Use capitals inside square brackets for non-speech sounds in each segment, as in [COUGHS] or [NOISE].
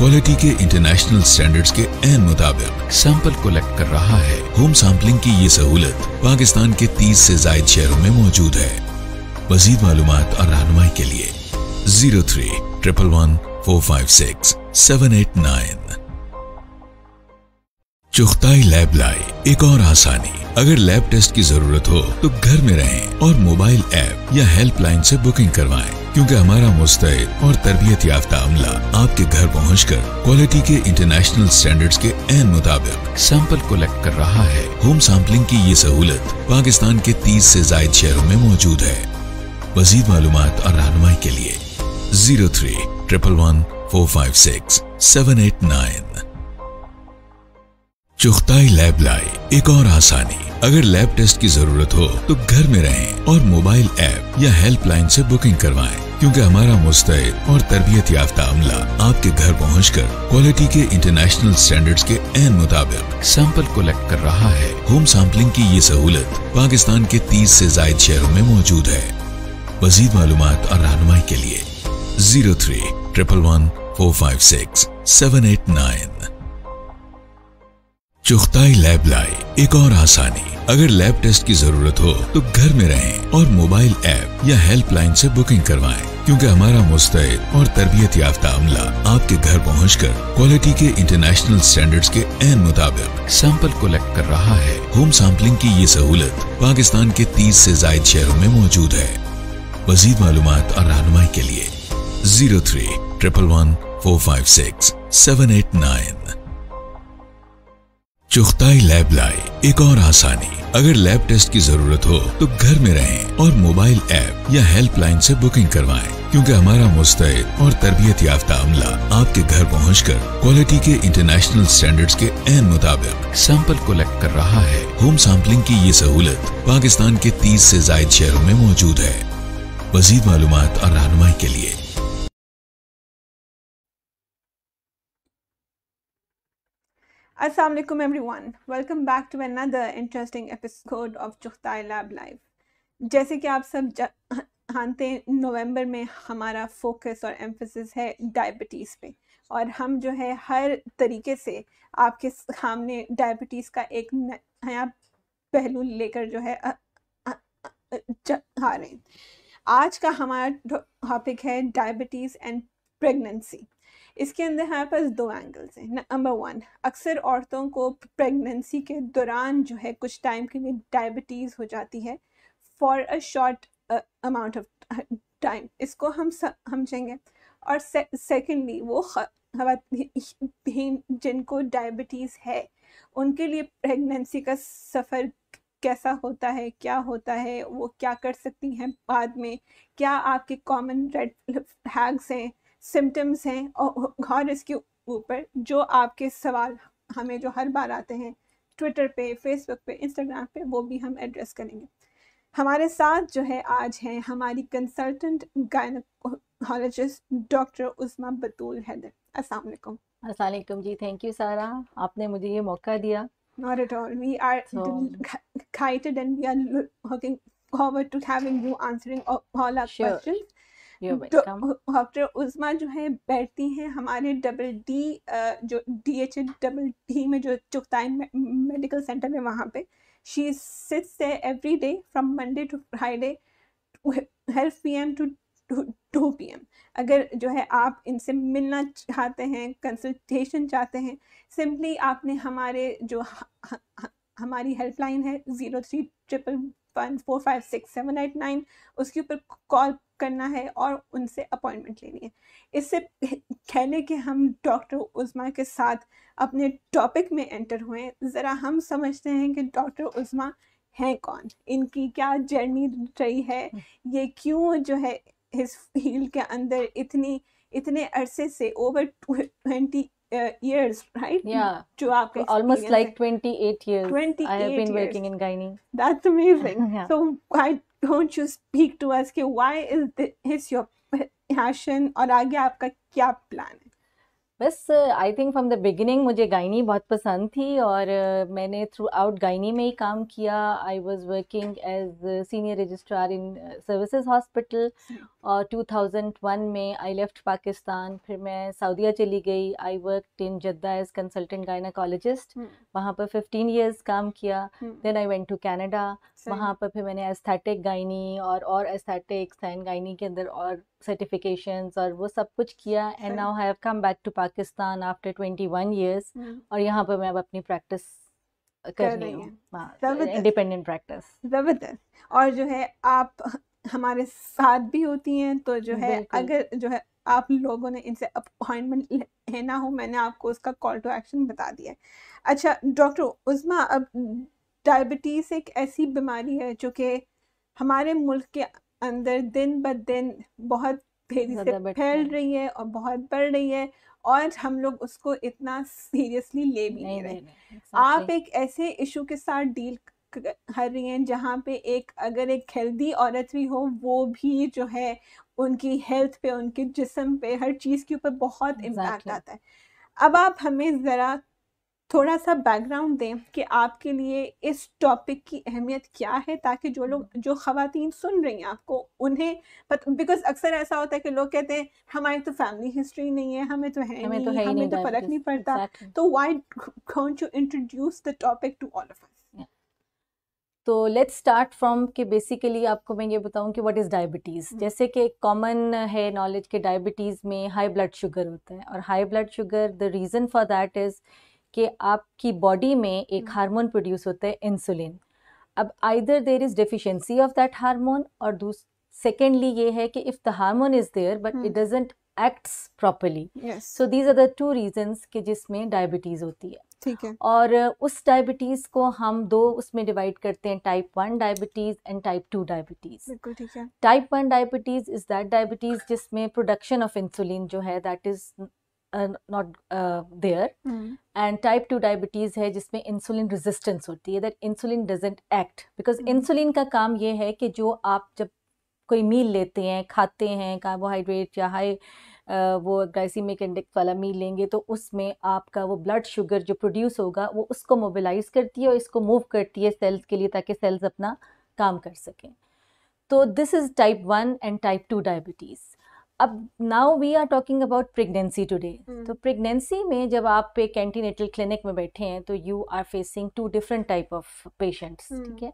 Quality के international standards के अहम मुताबिक सैंपल कलेक्ट कर रहा है होम सैम्पलिंग की ये सहूलत पाकिस्तान के तीस ऐसी जायद शहरों में मौजूद है मजीद मालूम और रहनुमाई के लिए zero three triple one four five six seven eight nine Chughtai lab लाई एक और आसानी अगर लैब टेस्ट की जरूरत हो तो घर में रहें और मोबाइल ऐप या हेल्पलाइन से बुकिंग करवाएं। क्योंकि हमारा मुस्तैद और तरबियत याफ्ता अमला आपके घर पहुँच कर क्वालिटी के इंटरनेशनल स्टैंडर्ड के एन मुताबिक सैंपल कलेक्ट कर रहा है होम सैम्पलिंग की ये सहूलत पाकिस्तान के तीस ऐसी जायद शहरों में मौजूद है मजीद मालूम और रहनमाई के लिए zero three triple one four five six seven eight nine Chughtai lab लाए एक और आसानी अगर लैब टेस्ट की जरूरत हो तो घर में रहें और मोबाइल ऐप या हेल्पलाइन से बुकिंग करवाएं क्योंकि हमारा मुस्तैद और तरबियत याफ्ता अमला आपके घर पहुंचकर क्वालिटी के इंटरनेशनल स्टैंडर्ड्स के एन मुताबिक सैंपल कलेक्ट कर रहा है होम सैम्पलिंग की ये सहूलत पाकिस्तान के तीस ऐसी जायद शहरों में मौजूद है मजीद मालूम और रहनुमाई के लिए zero three triple one four five six seven eight nine Chughtai lab लाई एक और आसानी अगर लैब टेस्ट की जरूरत हो तो घर में रहें और मोबाइल ऐप या हेल्पलाइन से बुकिंग करवाएं क्योंकि हमारा मुस्तैद और तरबियत याफ्ता अमला आपके घर पहुंचकर क्वालिटी के इंटरनेशनल स्टैंडर्ड्स के एन मुताबिक सैंपल कलेक्ट कर रहा है होम सैम्पलिंग की ये सहूलत पाकिस्तान के तीस ऐसी जायद शहरों में मौजूद है मजीद मालूम और रहनुमाई के लिए zero three triple one four five six seven eight nine Chughtai lab लाए एक और आसानी अगर लैब टेस्ट की जरूरत हो तो घर में रहें और मोबाइल ऐप या हेल्पलाइन से बुकिंग करवाएं क्योंकि हमारा मुस्तैद और तरबियत याफ्ता अमला आपके घर पहुंचकर क्वालिटी के इंटरनेशनल स्टैंडर्ड्स के एन मुताबिक सैंपल कलेक्ट कर रहा है होम सैंपलिंग की ये सहूलत पाकिस्तान के तीस ऐसी जायद शहरों में मौजूद है मजीद मालूम और रहनमाई के लिए Assalamu alaikum everyone. Welcome back to another interesting episode of Chukhtai Lab Live. जैसे कि आप सब [LAUGHS] जानते हैं नवंबर में हमारा फोकस और एम्फोसिस है डायबिटीज़ पे और हम जो है हर तरीके से आपके सामने डायबिटीज़ का एक नया पहलू लेकर जो है आ रहे हैं आज का हमारा टॉपिक है डायबिटीज़ एंड प्रेगनेंसी इसके अंदर हमारे पास दो एंगल्स हैं नंबर वन अक्सर औरतों को प्रेगनेंसी के दौरान जो है कुछ टाइम के लिए डायबिटीज़ हो जाती है for a short amount of time इसको हम समझेंगे और सेकेंडली वो खीन जिनको डायबिटीज़ है उनके लिए प्रेगनेंसी का सफ़र कैसा होता है क्या होता है वो क्या कर सकती हैं बाद में क्या आपके कॉमन रेड फ्लैग्स हैं सिम्टम्स हैं और, और इसके ऊपर जो आपके सवाल हमें जो हर बार आते हैं ट्विटर पे फेसबुक पे इंस्टाग्राम पे वो भी हम एड्रेस करेंगे हमारे साथ जो है आज हैं हमारी consultant gynaecologist doctor Usma Batool Haider अस्सलाम वालेकुम अस्सलाम वालेकुम जी थैंक यू सारा आपने मुझे ये मौका दिया not at all we are so, excited and we are looking forward to having you answering all, all our sure. questions तो डॉक्टर उजमा जो है बैठती हैं हमारे डबल डी जो डी एच डबल डी में जो चुगताई मेडिकल सेंटर है वहाँ पे शी सिट्स से every day from Monday to Friday हेल्प P M to two P M अगर जो है आप इनसे मिलना चाहते हैं कंसल्टेशन चाहते हैं सिंपली आपने हमारे जो हमारी हेल्पलाइन है zero three triple one four five six seven eight nine उसके ऊपर कॉल करना है और उनसे अपॉइंटमेंट लेनी है इससे पहले कि हम डॉक्टर उज़मा के साथ अपने टॉपिक में एंटर हुए ज़रा हम समझते हैं कि डॉक्टर उज़मा हैं कौन इनकी क्या जर्नी रही है हम्म। ये क्यों जो है इस फील्ड के अंदर इतनी इतने अरसे से over twenty uh, years, right? Yeah. To our almost like 28 years. 28 years. I have been years. working in gynae. That's amazing. [LAUGHS] yeah. So why don't you speak to us? why is this your passion? And what is your plan? Plan बस I think from the beginning मुझे gynae बहुत पसंद थी और uh, मैंने through out gynae में ही काम किया I was working as senior registrar in services hospital और 2001 में आई लेफ्ट पाकिस्तान फिर मैं सऊदीया चली गई I work in Jeddah as consultant gynaecologist वहाँ पर 15 इयर्स काम किया then I went to Canada वहाँ पर फिर मैंने एस्थेटिक गाइनी और और एस्थेटिक साइन गाइनी के अंदर और सर्टिफिकेशन और वो सब कुछ किया and now have come back to Pakistan after twenty one years और यहाँ पर मैं अब अपनी प्रैक्टिस कर रही हूँ इंडिपेंडेंट प्रैक्टिस हाँ, जबरदस्त और जो है आप हमारे साथ भी होती हैं तो जो है अगर जो है आप लोगों ने इनसे अपॉइंटमेंट लेना हो मैंने आपको उसका कॉल टू एक्शन बता दिया अच्छा डॉक्टर उजमा अब डायबिटीज़ एक ऐसी बीमारी है जो कि हमारे मुल्क के अंदर दिन ब दिन बहुत तेज़ी से फैल रही है और बहुत बढ़ रही है और हम लोग उसको इतना सीरियसली ले भी नहीं, नहीं रहे नहीं, नहीं, आप एक ऐसे इशू के साथ डील कर रही हैं जहाँ पे एक अगर एक हेल्दी औरत भी हो वो भी जो है उनकी हेल्थ पे उनके जिसम पे हर चीज़ के ऊपर बहुत इम्पैक्ट आता है अब आप हमें ज़रा थोड़ा सा बैकग्राउंड दें कि आपके लिए इस टॉपिक की अहमियत क्या है ताकि जो लोग हम्म। जो खातन सुन रही हैं आपको उन्हें बिकॉज अक्सर ऐसा होता है कि लोग कहते हैं हमारी तो फैमिली हिस्ट्री नहीं है हमें तो है तो हमें नहीं, तो है हमें तो फर्क नहीं पड़ता exactly. तो why don't you introduce the topic to all of us तो लेट्स स्टार्ट फ्रॉम कि बेसिकली आपको मैं ये बताऊं कि व्हाट इज़ डायबिटीज़ जैसे कि एक कॉमन है नॉलेज के डायबिटीज़ में हाई ब्लड शुगर होता है और high blood sugar the reason for that is कि आपकी बॉडी में एक हार्मोन प्रोड्यूस होता है इंसुलिन अब either there is deficiency of that hormone और दूस सेकेंडली ये है कि if the hormone is there but it doesn't acts properly so these are the two reasons कि जिसमें डायबिटीज़ होती है ठीक है और उस डायबिटीज़ को हम दो उसमें डिवाइड करते हैं type one diabetes and type two diabetes बिल्कुल ठीक है type one diabetes is that diabetes जिसमें प्रोडक्शन ऑफ इंसुलिन जो है that is not there and type two diabetes है जिसमें इंसुलिन रेजिस्टेंस होती है that insulin doesn't act because insulin का काम ये है कि जो आप जब कोई मील लेते हैं खाते हैं कार्बोहाइड्रेट या हाई uh, वो ग्लाइसीमिक इंडेक्स वाला मील लेंगे तो उसमें आपका वो ब्लड शुगर जो प्रोड्यूस होगा वो उसको मोबिलाइज करती है और इसको मूव करती है सेल्स के लिए ताकि सेल्स अपना काम कर सकें तो this is type one and type two diabetes अब now we are talking about pregnancy today तो प्रेगनेंसी में जब आप पे कैंटीनेटल क्लिनिक में बैठे हैं तो you are facing two different type of patients ठीक है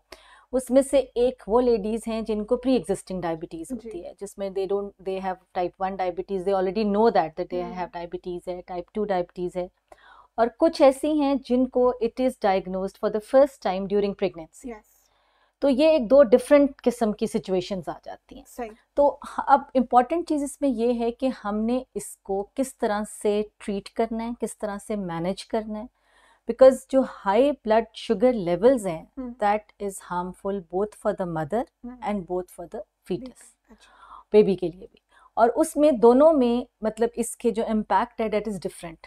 उसमें से एक वो लेडीज़ हैं जिनको प्री एग्जिस्टिंग डायबिटीज़ होती है जिसमें they don't they have type one diabetes they already know that they have diabetes है टाइप टू डायबिटीज़ है और कुछ ऐसी हैं जिनको it is diagnose for the first time during pregnancy तो ये एक दो डिफरेंट किस्म की सिचुएशंस आ जाती हैं तो अब इम्पॉर्टेंट चीज़ इसमें यह है कि हमने इसको किस तरह से ट्रीट करना है किस तरह से मैनेज करना है बिकॉज जो हाई ब्लड शुगर लेवल्स हैं that is harmful both for the mother and both for the foetus baby के लिए भी और उसमें दोनों में मतलब इसके जो इम्पैक्ट है डेट इज़ डिफरेंट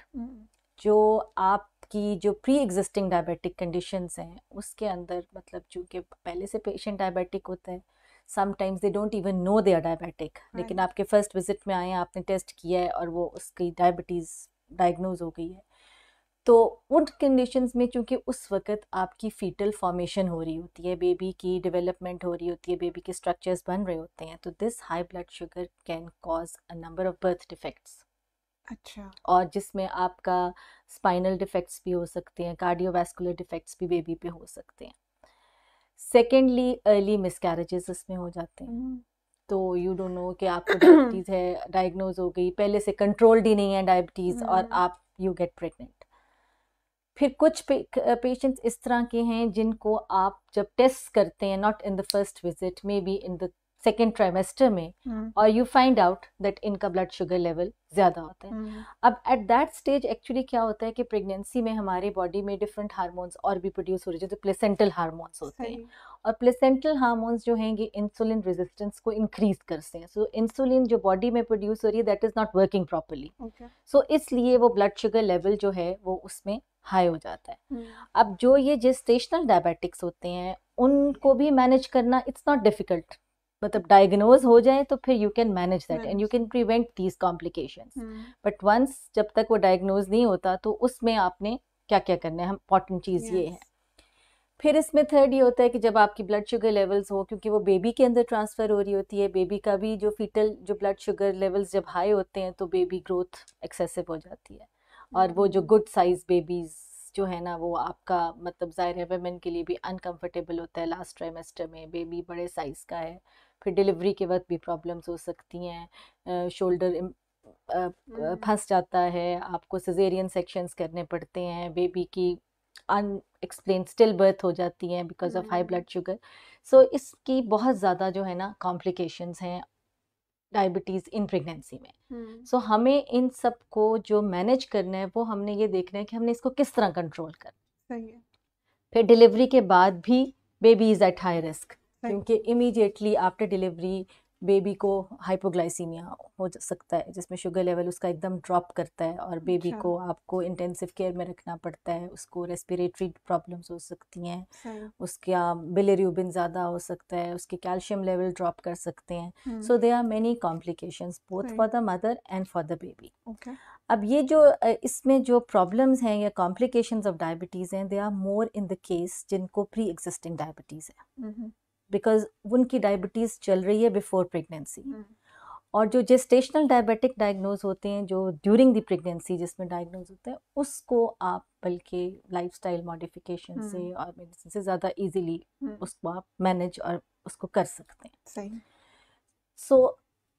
जो आप आपकी जो प्री एग्जिस्टिंग डायबिटिक कंडीशंस हैं उसके अंदर मतलब चूँकि पहले से पेशेंट डायबिटिक होता है sometimes they don't even know they are diabetic लेकिन हाँ। आपके फर्स्ट विजिट में आए आपने टेस्ट किया है और वो उसकी डायबिटीज़ डायग्नोज हो गई है तो उन कंडीशंस में चूँकि उस वक्त आपकी फीटल फॉर्मेशन हो रही होती है बेबी की डेवलपमेंट हो रही होती है बेबी के स्ट्रक्चर्स बन रहे होते हैं तो this high blood sugar can cause a number of birth defects अच्छा और जिसमें आपका स्पाइनल डिफेक्ट्स भी हो सकते हैं कार्डियोवैस्कुलर डिफेक्ट्स भी बेबी पे हो सकते हैं सेकेंडली अर्ली मिसकैरेजेस इसमें हो जाते हैं हम्म। तो यू डोंट नो कि आपको डायबिटीज़ है डायग्नोज हो गई पहले से कंट्रोल्ड ही नहीं है डायबिटीज़ हम्म, और हम्म। आप यू गेट प्रेगनेंट फिर कुछ पे, पेशेंट्स इस तरह के हैं जिनको आप जब टेस्ट करते हैं not in the first visit may be in the second trimester में और यू फाइंड आउट दैट इनका ब्लड शुगर लेवल ज़्यादा होता है hmm. अब एट दैट स्टेज एक्चुअली क्या होता है कि प्रेगनेंसी में हमारे बॉडी में डिफरेंट हारमोन्स और भी प्रोड्यूस हो रहे हैं जो प्लेसेंटल हारमोन्स होते हैं और प्लेसेंटल हारमोन्स जो हैं ये इंसुलिन रेजिस्टेंस को इंक्रीज करते हैं सो इंसुलिन जो बॉडी में प्रोड्यूस हो रही है that is not working properly so इसलिए वो ब्लड शुगर लेवल जो है वो उसमें हाई हो जाता है hmm. अब जो ये जिस स्टेशनल डायबिटिक्स होते हैं उनको भी मैनेज करना इट्स नॉट डिफिकल्ट मतलब डायग्नोज हो जाए तो फिर you can manage that and you can prevent these complication but once जब तक वो डायग्नोज नहीं होता तो उसमें आपने क्या क्या करना है इम्पॉर्टेंट चीज़ yes. ये है फिर इसमें थर्ड ये होता है कि जब आपकी ब्लड शुगर लेवल्स हो क्योंकि वो बेबी के अंदर ट्रांसफ़र हो रही होती है बेबी का भी जो फीटल जो ब्लड शुगर लेवल्स जब हाई होते हैं तो बेबी ग्रोथ एक्सेसिव हो जाती है और वो जो गुड साइज बेबीज़ जो है ना वो आपका मतलब ज़ाहिर है वेमेन के लिए भी अनकम्फर्टेबल होता है लास्ट ट्राइमेस्टर में बेबी बड़े साइज़ का है फिर डिलीवरी के वक्त भी प्रॉब्लम्स हो सकती हैं शोल्डर हम्म। फंस जाता है आपको सजेरियन सेक्शंस करने पड़ते हैं बेबी की अनएक्सप्लेन स्टिल बर्थ हो जाती हैं because of high blood sugar so इसकी बहुत ज़्यादा जो है ना कॉम्प्लिकेशंस हैं डायबिटीज़ इन प्रेगनेंसी में सो हम्म। so, हमें इन सब को जो मैनेज करना है वो हमने ये देखना है कि हमने इसको किस तरह कंट्रोल करना है फिर डिलीवरी के बाद भी baby is at high risk क्योंकि इमीडिएटली आफ्टर डिलीवरी बेबी को हाइपोग्लाइसीमिया हो सकता है जिसमें शुगर लेवल उसका एकदम ड्रॉप करता है और बेबी अच्छा। को आपको इंटेंसिव केयर में रखना पड़ता है उसको रेस्पिरेटरी प्रॉब्लम्स हो सकती हैं उसका बिलेरूबिन ज़्यादा हो सकता है उसके कैल्शियम लेवल ड्रॉप कर सकते हैं so they are many complications both for the mother and for the baby अब ये जो इसमें जो प्रॉब्लम्स हैं या कॉम्प्लिकेशंस ऑफ डायबिटीज़ हैं they are more in the case जिनको प्री एग्जिस्टिंग डायबिटीज़ है हम्म। बिकॉज उनकी डायबिटीज़ चल रही है बिफोर प्रेगनेंसी हम्म। और जो जेस्टेशनल डायबिटिक डायग्नोज होते हैं जो ड्यूरिंग दी प्रेगनेंसी जिसमें डायग्नोज होता है उसको आप बल्कि लाइफस्टाइल मॉडिफिकेशन से हम्म। और मेडिसिन से ज़्यादा इजीली हम्म। उसको आप मैनेज और उसको कर सकते हैं सही सो so,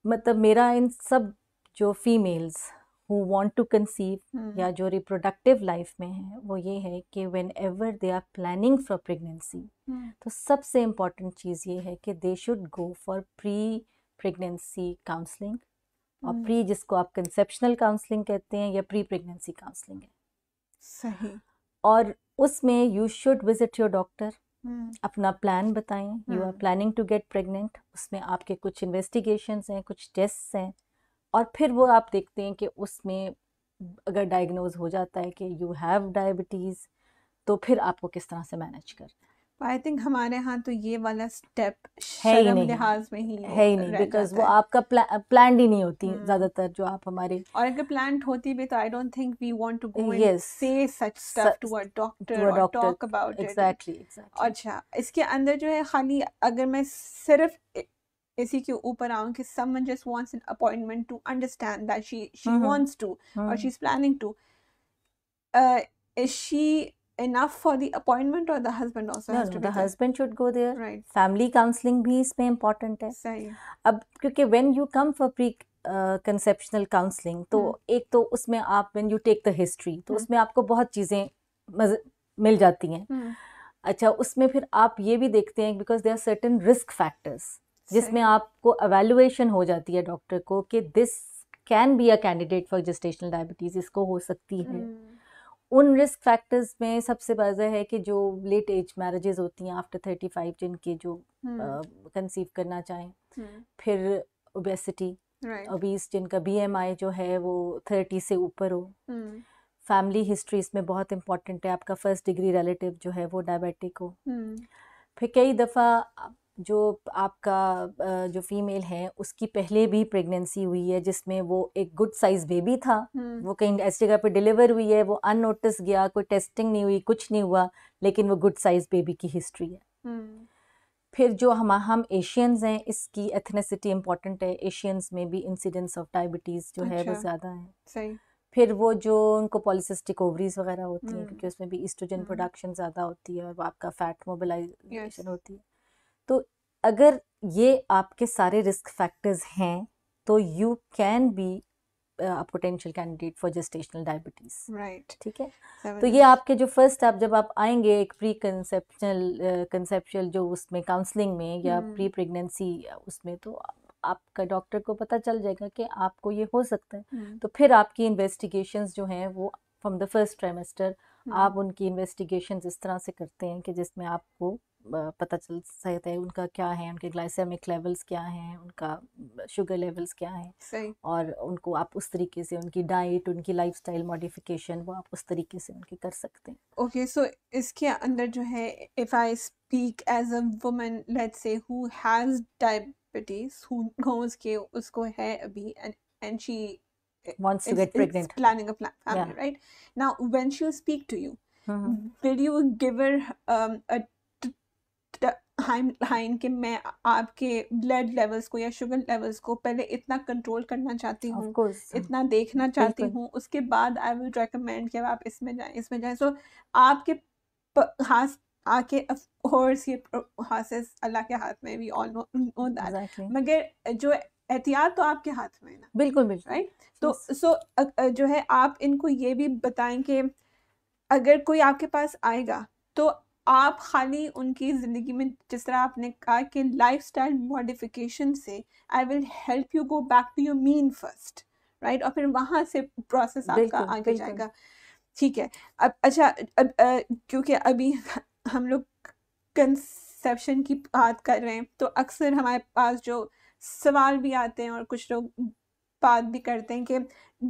मतलब मेरा इन सब जो females who want to conceive या हम्म। जो रिप्रोडक्टिव लाइफ में है वो ये है कि whenever they are planning for pregnancy तो सबसे इम्पॉर्टेंट चीज़ ये है कि they should go for pre pregnancy counselling और प्री हम्म। जिसको आप कंसेप्शनल काउंसलिंग कहते हैं या प्री प्रेगनेंसी काउंसलिंग है सही और उसमें you should visit your doctor अपना प्लान बताएं you are planning to get pregnant उसमें आपके कुछ इन्वेस्टिगेशंस हैं कुछ टेस्ट हैं और फिर वो आप देखते हैं कि उसमें अगर डायग्नोज हो जाता है कि यू हैव डायबिटीज़ तो फिर आपको किस तरह से मैनेज कर आई थिंक हमारे यहाँ तो ये वाला स्टेप है ही नहीं लिहाज में ही है ही नहीं बिकॉज वो आपका प्लान ही नहीं होती हम्म। ज्यादातर जो आप हमारे और अगर प्लान होती भी तो I don't think we want to go and say such stuff to a doctor और टॉक अबाउट इट एग्जैक्टली अच्छा इसके अंदर जो है खाली अगर मैं सिर्फ इसी के ऊपर आऊं कि someone just wants an appointment to understand that she she wants to और she is planning to is she enough for the appointment or the husband also no, has to no, be the there? husband should go there right family counseling भी इसमें important hai sahi ab kyunki when you come for pre conceptional uh, counselling तो hmm. एक तो उसमें आप when you take the history तो hmm. उसमें आपको बहुत चीज़ें मिल जाती हैं hmm. अच्छा उसमें फिर आप ये भी देखते हैं because they are certain risk factors जिसमें आपको एवेलुएशन हो जाती है डॉक्टर को कि this can be a candidate for gestational diabetes इसको हो सकती है hmm. उन रिस्क फैक्टर्स में सबसे बड़ा है कि जो लेट एज मैरिजेस होती हैं आफ्टर थर्टी फाइव जिनके जो कंसीव hmm. uh, करना चाहें hmm. फिर ओबेसिटी ओबीस जिनका बीएमआई जो है वो थर्टी से ऊपर हो फैमिली हिस्ट्री इसमें बहुत इंपॉर्टेंट है आपका फर्स्ट डिग्री रिलेटिव जो है वो डायबिटिक हो फिर कई दफ़ा जो आपका जो फीमेल है उसकी पहले भी प्रेगनेंसी हुई है जिसमें वो एक गुड साइज बेबी था हम्म। वो कहीं ऐसी जगह पे डिलीवर हुई है वो अननोटिस गया कोई टेस्टिंग नहीं हुई कुछ नहीं हुआ लेकिन वो गुड साइज बेबी की हिस्ट्री है हम्म। फिर जो हम हम एशियंस हैं इसकी एथनेसिटी इम्पॉर्टेंट है एशियंस में भी इंसिडेंस ऑफ डायबिटीज़ जो अच्छा, है वो अच्छा। ज़्यादा है सही फिर वो जो उनको पॉलिसिस्टिक ओवरीज वगैरह होती हैं हम्म। क्योंकि उसमें भी ईस्ट्रोजन प्रोडक्शन ज़्यादा होती है और आपका फैट मोबिलाइजेशन yes. होती है तो अगर ये आपके सारे रिस्क फैक्टर्स हैं तो you can be potential candidate for gestational diabetes right ठीक है तो ये आपके जो फर्स्ट स्टेप जब आप आएंगे एक प्री कंसेप्शनल कंसेप्शुअल जो उसमें काउंसलिंग में या प्री hmm. प्रेगनेंसी उसमें तो आपका डॉक्टर को पता चल जाएगा कि आपको ये हो सकता है hmm. तो फिर आपकी इन्वेस्टिगेशन जो हैं वो फ्रॉम द फर्स्ट ट्रेमेस्टर आप उनकी इन्वेस्टिगेशन इस तरह से करते हैं कि जिसमें आपको पता चल सकता है उनका क्या है उनके ग्लाइसेमिक लेवल्स क्या हैं उनका शुगर लेवल्स क्या हैं और उनको आप उस तरीके से उनकी डाइट उनकी लाइफस्टाइल मॉडिफिकेशन वो आप उस तरीके से उनकी कर सकते हैं ओके सो इसके अंदर जो है if I speak as a woman let say who has diabetes who knows के उसको है अभी and she wants to get pregnant planning a plan, family yeah. right now when she'll speak to you mm-hmm. will you give her um, a हाइम हाइन कि मैं आपके blood levels को या शुगर लेवल्स को पहले इतना कंट्रोल करना चाहती हूँ हाँ। इतना देखना चाहती हूँ उसके बाद आई विल रिकमेंड कि आप इसमें जाएं इसमें जाएं सो so, आपके खास आके कोर्स ये हासिस अल्लाह के हाथ में we all know know that मगर जो एहतियात तो आपके हाथ में है ना बिल्कुल बिल्कुल राइट तो सो जो है आप इनको ये भी बताएं कि अगर कोई आपके पास आएगा तो आप खाली उनकी ज़िंदगी में जिस तरह आपने कहा कि लाइफ स्टाइल मॉडिफिकेशन से I will help you go back to your mean first right और फिर वहाँ से प्रोसेस आपका आगे जाएगा ठीक है अब अच्छा अब क्योंकि अभी हम लोग कंसेप्शन की बात कर रहे हैं तो अक्सर हमारे पास जो सवाल भी आते हैं और कुछ लोग बात भी करते हैं कि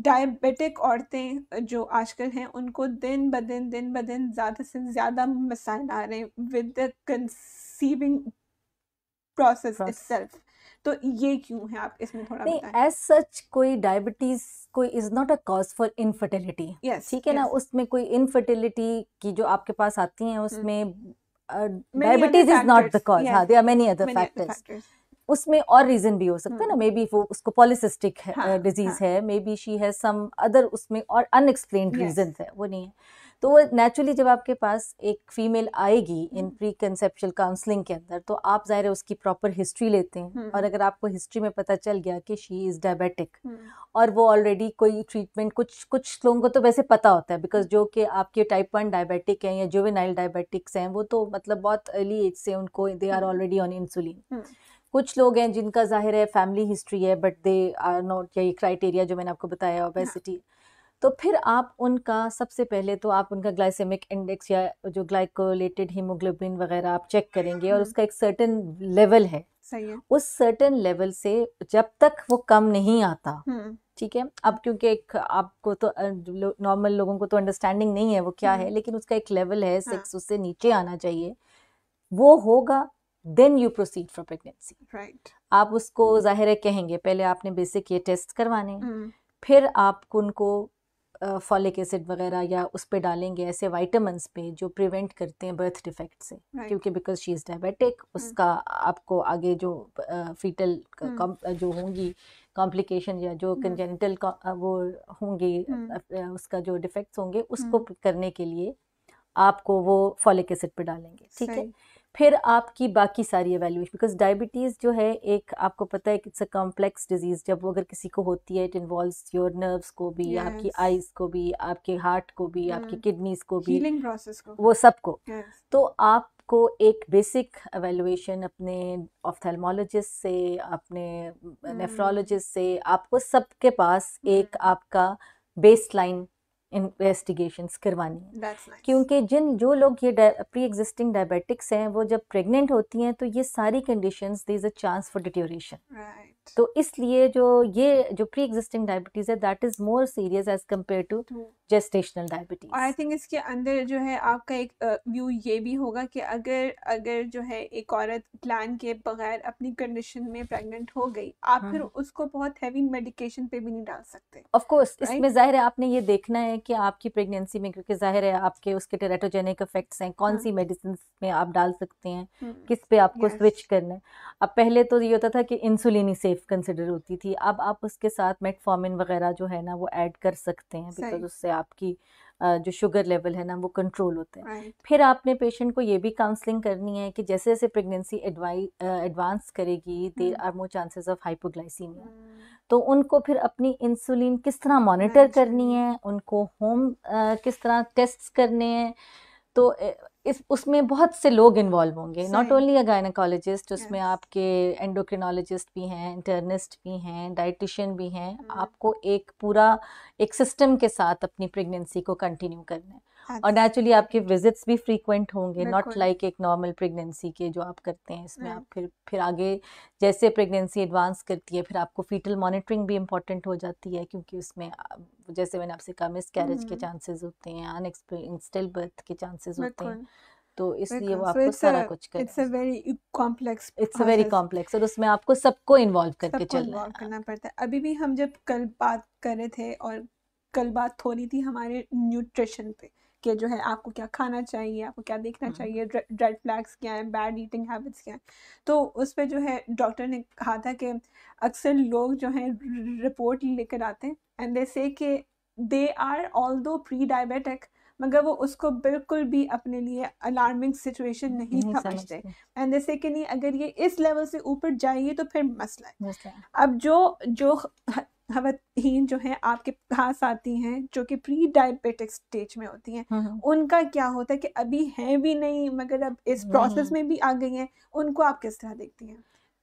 डायबिटिक औरतें जो आजकल हैं उनको दिन ब दिन दिन ब दिन ज़्यादा से ज़्यादा मसाइल आ रहे हैं with the conceiving process it तो ये क्यों है आप इसमें थोड़ा नहीं एज सच कोई डायबिटीज कोई is not a cause for infertility ठीक है yes. ना उसमें कोई इनफर्टिलिटी की जो आपके पास आती है हम्म। उसमें diabetes is not the cause हाँ they are many other factors उसमें और रीजन भी हो सकता है ना मे हम्म। बी वो उसको पॉलिसिस्टिक डिजीज है may be she has some other उसमें और अनएक्सप्लेन रीजन है वो नहीं है तो वो नेचुरली जब आपके पास एक फीमेल आएगी इन प्री कंसेप्शल काउंसलिंग के अंदर तो आप ज़ाहिर है उसकी प्रॉपर हिस्ट्री लेते हैं हम्म, और हम्म। अगर आपको हिस्ट्री में पता चल गया कि शी इज़ डायबिटिक और वो ऑलरेडी कोई ट्रीटमेंट कुछ कुछ लोगों को तो वैसे पता होता है बिकॉज जो कि आपके टाइप वन डायबिटिक हैं या जो नाइल डायबिटिक्स हैं वो तो मतलब बहुत अर्ली एज से उनको they are already on insulin कुछ लोग हैं जिनका जाहिर है फैमिली हिस्ट्री है बट दे आर नॉट ये क्राइटेरिया जो मैंने आपको बताया ओबेसिटी तो फिर आप उनका सबसे पहले तो आप उनका ग्लाइसेमिक इंडेक्स या जो ग्लाइकोलेटेड हीमोग्लोबिन वगैरह आप चेक करेंगे और हम्म। उसका एक सर्टन लेवल है सही है उस सर्टेन लेवल से जब तक वो कम नहीं आता हम्म। ठीक है अब क्योंकि एक आपको तो नॉर्मल लोगों को तो अंडरस्टैंडिंग नहीं है वो क्या हम्म। है लेकिन उसका एक लेवल है सिक्स हाँ। उससे नीचे आना चाहिए वो होगा then you proceed for pregnancy right आप उसको mm. जाहिर है कहेंगे पहले आपने बेसिक ये टेस्ट करवाने mm. फिर आप उनको फॉलिक एसिड वगैरह या उस पर डालेंगे ऐसे वाइटामस पे जो प्रिवेंट करते हैं बर्थ डिफेक्ट से right. क्योंकि बिकॉज शी इज़ डायबिटिक उसका आपको आगे जो फीटल uh, mm. जो होंगी कॉम्प्लिकेशन या जो कंजेनिटल वो होंगी उसका जो डिफेक्ट्स होंगे उसको करने के लिए आपको वो फॉलिक एसिड पे डालेंगे ठीक है फिर आपकी बाकी सारी एवेल्यूशन बिकॉज डायबिटीज़ जो है एक आपको पता है कि इट्स अ कॉम्प्लेक्स डिजीज़ जब वो अगर किसी को होती है इट इन्वॉल्व योर नर्व्स को भी yes. आपकी आईज को भी आपके हार्ट को भी yeah. आपकी किडनीज hmm. को भी हीलिंग प्रोसेस को वो सबको yes. तो आप को एक बेसिक एवेलुएशन अपने ऑफ्थेलमोलॉजिस्ट से अपने नेफ्रोलॉजिस्ट hmm. से आपको सबके पास hmm. एक आपका बेस लाइन इन्वेस्टिगेशंस करवानी है nice. क्योंकि जिन जो लोग ये प्री एग्जिस्टिंग डायबिटिक्स हैं वो जब प्रेग्नेंट होती हैं तो ये सारी condition they is a chance for deterioration तो इसलिए जो ये जो प्री एग्जिस्टिंग डायबिटीज़ है that is more serious as compare to gestational diabetes I think इसके अंदर जो है आपका एक व्यू ये भी होगा कि अगर अगर जो है एक औरत प्लान के बगैर अपनी कंडीशन में प्रेग्नेंट हो गई आप हाँ, फिर हाँ। उसको बहुत हैवी मेडिकेशन पे भी नहीं डाल सकते ऑफ कोर्स इसमें जाहिर है आपने ये देखना है कि आपकी प्रेगनेंसी में क्योंकि जाहिर है आपके उसके टेराटोजेनिक इफेक्ट्स हैं कौन सी मेडिसिन हाँ। में आप डाल सकते हैं हम्म। किस पे आपको स्विच करना है अब पहले तो ये होता था कि इंसुलिन ही सेफ कंसिडर होती थी अब आप उसके साथ मेटफॉर्मिन वगैरह जो है ना वो ऐड कर सकते हैं बिकॉज उससे आपकी जो शुगर लेवल है ना वो कंट्रोल होते हैं right. फिर आपने पेशेंट को ये भी काउंसलिंग करनी है कि जैसे जैसे प्रेगनेंसी एडवांस करेगी there are more chances of hypoglycaemia तो उनको फिर अपनी इंसुलिन किस तरह मॉनिटर right. करनी है उनको होम uh, किस तरह टेस्ट करने हैं तो इस उसमें बहुत से लोग इन्वॉल्व होंगे नॉट ओनली अ गायनाकोलॉजिस्ट उसमें आपके एंडोक्रिनोलॉजिस्ट भी हैं इंटरनिस्ट भी हैं डाइटिशियन भी हैं हम्म। आपको एक पूरा एक सिस्टम के साथ अपनी प्रेगनेंसी को कंटिन्यू करना है हाँ और नेचुरली आपके विजिट्स भी फ्रीक्वेंट होंगे नॉट लाइक एक नॉर्मल प्रेगनेंसी के जो आप करते हैं इसमें हम्म। आप फिर फिर आगे जैसे प्रेगनेंसी एडवांस करती है फिर आपको फीटल मॉनिटरिंग भी इम्पोर्टेंट हो जाती है क्योंकि उसमें जैसे मैंने आपसे कहा मिस कैरेज के चांसेस हम्म। होते हैं अनएक्सपेक्टेड बर्थ के चांसेस होते हैं तो इसलिए वो आपको सारा कुछ कर it's a very complex it's a very complex और उसमें आपको सबको इन्वॉल्व करके चलना करना पड़ता है अभी भी हम जब कल बात कर रहे थे और कल बात हो रही थी हमारे न्यूट्रिशन पे कि जो है आपको क्या खाना चाहिए आपको क्या देखना चाहिए रेड फ्लैग्स क्या हैं बैड ईटिंग हैबिट्स क्या हैं तो उस पर जो है डॉक्टर ने कहा था कि अक्सर लोग जो हैं रिपोर्ट लेकर आते हैं एंड दे से कि they are all though pre diabetic मगर वो उसको बिल्कुल भी अपने लिए अलार्मिंग सिचुएशन नहीं, नहीं समझते एंड जैसे कि नहीं अगर ये इस लेवल से ऊपर जाएगी तो फिर मसला है अब जो जो खातन जो है आपके पास आती हैं जो कि प्री डायबिटिक स्टेज में होती हैं हम्म, हम्म। उनका क्या होता है कि अभी हैं भी नहीं मगर अब इस प्रोसेस हम्म। में भी आ गई हैं उनको आप किस तरह देखती हैं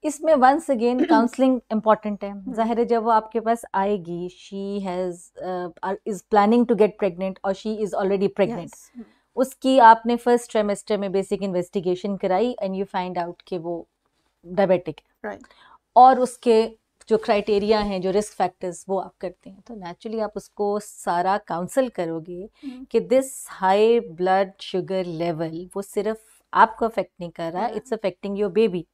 इसमें वंस अगेन काउंसलिंग इम्पॉर्टेंट है ज़ाहिर है जब वो आपके पास आएगी she has is planning to get pregnant और शी इज़ ऑलरेडी प्रेग्नेंट उसकी आपने फर्स्ट ट्रेमेस्टर में बेसिक इन्वेस्टिगेशन कराई एंड यू फाइंड आउट कि वो डायबिटिक है right. और उसके जो क्राइटेरिया हैं जो रिस्क फैक्टर्स वो आप करते हैं तो नेचुरली आप उसको सारा काउंसिल करोगे हम्म। कि this high blood sugar level वो सिर्फ आपको अफेक्ट नहीं कर रहा इट्स अफेक्टिंग योर बेबी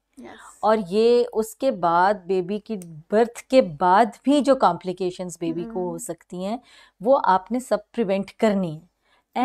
और ये उसके बाद बेबी की बर्थ के बाद भी जो कॉम्प्लिकेशंस बेबी को हो हम्म। सकती हैं वो आपने सब प्रिवेंट करनी है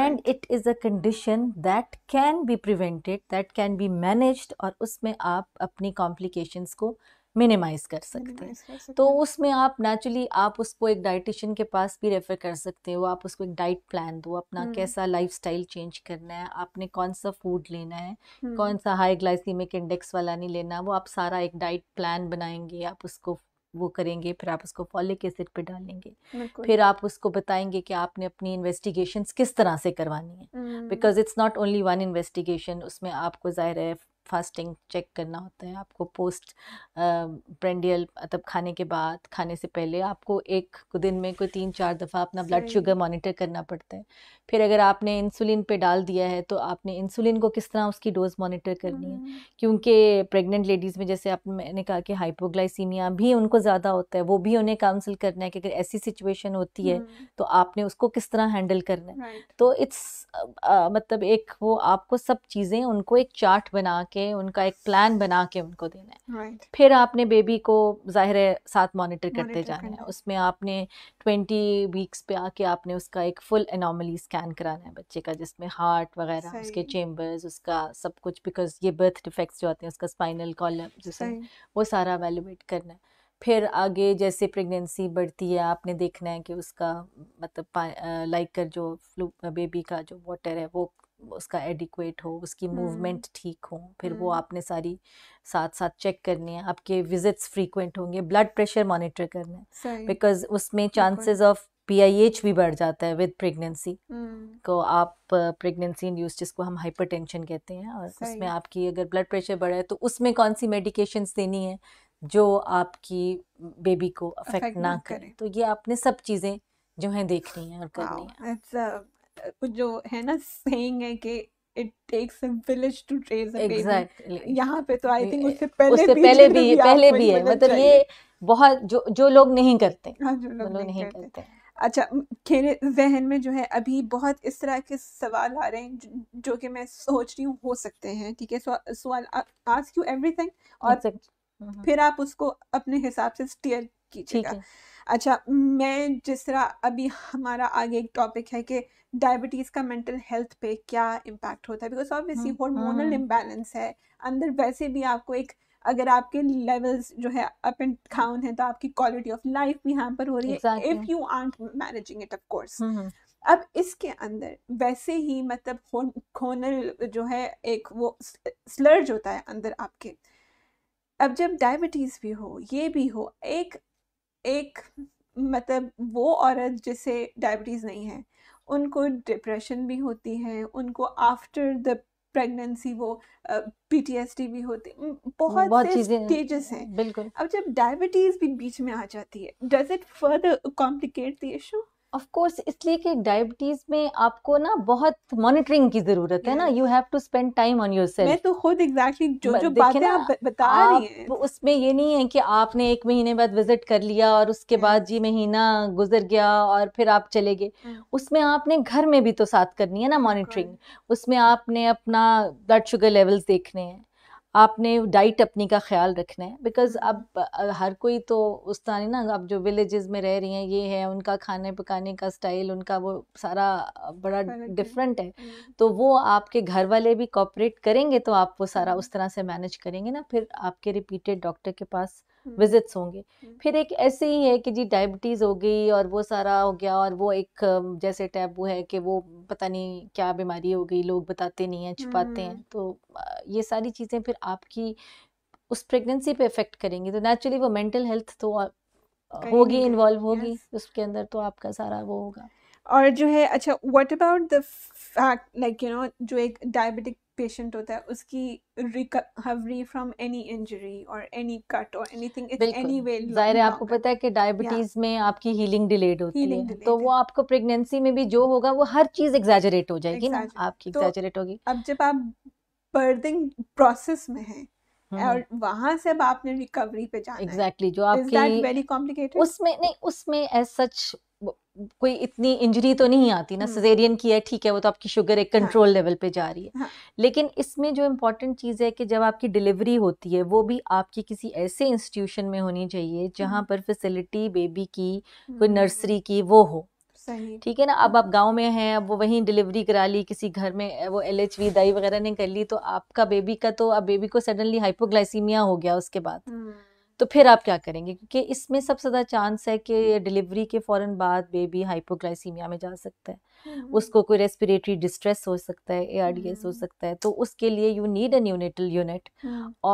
and it is a condition that can be prevented that can be managed और उसमें आप अपनी कॉम्प्लिकेशंस को मिनिमाइज कर सकते हैं तो उसमें आप नेचुरली आप उसको एक डाइटिशियन के पास भी रेफर कर सकते हो आप उसको एक डाइट प्लान दो अपना हम्म। कैसा लाइफ चेंज करना है आपने कौन सा फूड लेना है कौन हम्म। सा हाई ग्लाइसीमिक इंडेक्स वाला नहीं लेना वो आप सारा एक डाइट प्लान बनाएंगे आप उसको वो करेंगे फिर आप उसको फॉलिक एसिड पे डालेंगे फिर आप उसको बताएंगे कि आपने अपनी इन्वेस्टिगेशन किस तरह से करवानी है because it's not only one investigation उसमें आपको ज़ाहिर है फास्टिंग चेक करना होता है आपको पोस्ट प्रेंडियल मतलब खाने के बाद खाने से पहले आपको एक दिन में कोई तीन चार दफ़ा अपना ब्लड शुगर मॉनिटर करना पड़ता है फिर अगर आपने इंसुलिन पे डाल दिया है तो आपने इंसुलिन को किस तरह उसकी डोज मॉनिटर करनी है हम्म। क्योंकि प्रेग्नेंट लेडीज़ में जैसे आप मैंने कहा कि हाइपोग्लाइसीमिया भी उनको ज़्यादा होता है वो भी उन्हें काउंसिल करना है कि अगर ऐसी सिचुएशन होती है हम्म। तो आपने उसको किस तरह हैंडल करना है तो इट्स मतलब एक वो आपको सब चीज़ें उनको एक चार्ट बना के करके उनका एक प्लान बना के उनको देना है right. फिर आपने बेबी को जाहिर है साथ मॉनिटर करते monitor जाना है उसमें आपने ट्वेंटी वीक्स पे आके आपने उसका एक फुल एनॉमली स्कैन कराना है बच्चे का जिसमें हार्ट वगैरह उसके चेम्बर्स उसका सब कुछ बिकॉज ये बर्थ डिफेक्ट्स जो आते हैं उसका स्पाइनल कॉलम जिसमें वो सारा वैल्यूएट करना है फिर आगे जैसे प्रेगनेंसी बढ़ती है आपने देखना है कि उसका मतलब लाइक कर जो फ्लू बेबी का जो वाटर है वो उसका एडिक्वेट हो उसकी मूवमेंट हम्म। ठीक हो फिर वो हम्म। आपने सारी साथ साथ चेक करनी है आपके विजिट्स फ्रीक्वेंट होंगे ब्लड प्रेशर मॉनिटर करना है बिकॉज उसमें चांसेस ऑफ पीआईएच भी बढ़ जाता है विद प्रेगनेंसी को आप प्रेगनेंसी इंड्यूस जिसको हम हाइपरटेंशन कहते हैं और उसमें आपकी अगर ब्लड प्रेशर बढ़ा है तो उसमें कौन सी मेडिकेशन देनी है जो आपकी बेबी को अफेक्ट ना करे तो ये आपने सब चीज़ें जो है देखनी है और करनी है जो है ना सेइंग है कि it takes a village to raise a baby यहाँ पे तो आई थिंक उससे पहले उससे भी पहले तो भी पहले भी है मतलब ये बहुत जो जो लोग नहीं करते हाँ जो लोग नहीं, नहीं करते, करते। अच्छा मेरे जहन में जो है अभी बहुत इस तरह के सवाल आ रहे हैं जो, जो कि मैं सोच रही हूँ हो सकते हैं ठीक है सवाल आस्क यू एवरीथिंग और हम्म, हम्म। फिर आप उसको अपने हिसाब से स्टीयर कीजिएगा अच्छा मैं जिस तरह अभी हमारा आगे एक टॉपिक है कि डायबिटीज़ का मेंटल हेल्थ पे क्या इम्पैक्ट होता है बिकॉज ऑब्वियसली हॉर्मोनल इम्बैलेंस है अंदर वैसे भी आपको एक अगर आपके लेवल्स जो है अप एंड डाउन है तो आपकी क्वालिटी ऑफ लाइफ भी हैम्पर हो रही है if you aren't managing it of course अब इसके अंदर वैसे ही मतलब खोनल जो है एक वो स्लर्ज होता है अंदर आपके अब जब डायबिटीज़ भी हो ये भी हो एक एक मतलब वो औरत जिसे डायबिटीज़ नहीं है उनको डिप्रेशन भी होती है उनको आफ्टर द प्रेगनेंसी वो एस uh, भी होती बहुत, बहुत स्टेजेस हैं बिल्कुल अब जब डायबिटीज़ भी बीच में आ जाती है does it further complicate the issue of course इसलिए कि डायबिटीज में आपको ना बहुत मॉनिटरिंग की जरूरत है ना you have to spend time on yourself मैं तो खुद एग्जैक्टली exactly जो जो बातें आप बता आप, रही हैं उसमें ये नहीं है कि आपने एक महीने बाद विजिट कर लिया और उसके बाद जी महीना गुजर गया और फिर आप चले गए उसमें आपने घर में भी तो साथ करनी है ना मॉनिटरिंग उसमें आपने अपना ब्लड शुगर लेवल्स देखने हैं आपने डाइट अपनी का ख्याल रखना है बिकॉज अब हर कोई तो उस तरह ना अब जो विलेजेस में रह रही हैं ये है उनका खाने पकाने का स्टाइल उनका वो सारा बड़ा डिफरेंट है हम्म। तो वो आपके घर वाले भी कॉपरेट करेंगे तो आप वो सारा हम्म। उस तरह से मैनेज करेंगे ना फिर आपके रिपीटेड डॉक्टर के पास विजिट्स हम्म। होंगे हम्म। फिर एक ऐसे ही है कि जी डायबिटीज़ हो गई और वो सारा हो गया और वो एक जैसे टैबू है कि वो पता नहीं क्या बीमारी हो गई लोग बताते नहीं हैं छुपाते हैं हम्म। तो ये सारी चीज़ें फिर आपकी उस प्रेगनेंसी पे इफेक्ट करेंगी तो नेचुरली वो मेंटल हेल्थ तो होगी इन्वॉल्व होगी उसके अंदर तो आपका सारा वो होगा और जो है अच्छा what about the fact like you know जो एक डायबिटिक पेशेंट होता है उसकी रिकवरी फ्रॉम एनी इंजरी और एनी कट और एनीथिंग एनी वे जाहिर है आपको पता है कि डायबिटीज में आपकी हीलिंग डिलेड होती healing है delayed. तो वो आपको प्रेगनेंसी में भी जो होगा वो हर चीज एग्जैजरेट हो जाएगी exaggerate. ना आपकी एग्जैजरेट तो होगी अब जब आप बर्थिंग प्रोसेस में हैं और हम्म। वहां से अब आपने रिकवरी पे जाना एग्जैक्टली exactly, जो आपकी वेरी कॉम्प्लिकेटेड उसमें नहीं उसमें एज सच कोई इतनी इंजरी तो नहीं आती ना सजेरियन हम्म। की है ठीक है वो तो आपकी शुगर एक कंट्रोल हाँ। लेवल पे जा रही है हाँ। लेकिन इसमें जो इम्पोर्टेंट चीज़ है कि जब आपकी डिलीवरी होती है वो भी आपकी किसी ऐसे इंस्टीट्यूशन में होनी चाहिए जहाँ हम्म। पर फैसिलिटी बेबी की कोई नर्सरी की वो हो ठीक है ना अब आप गांव में हैं अब वो वहीं डिलीवरी करा ली किसी घर में वो एल एच वी दाई वगैरह ने कर ली तो आपका बेबी का तो अब बेबी को सडनली हाइपोग्लाइसीमिया हो गया उसके बाद हम्म। तो फिर आप क्या करेंगे क्योंकि इसमें सबसे ज़्यादा चांस है कि डिलीवरी के फौरन बाद बेबी हाइपोग्लाइसीमिया में जा सकता है हम्म। उसको कोई रेस्पिरेटरी डिस्ट्रेस हो सकता है ए हो हम्म। सकता है तो उसके लिए you need a neonatal unit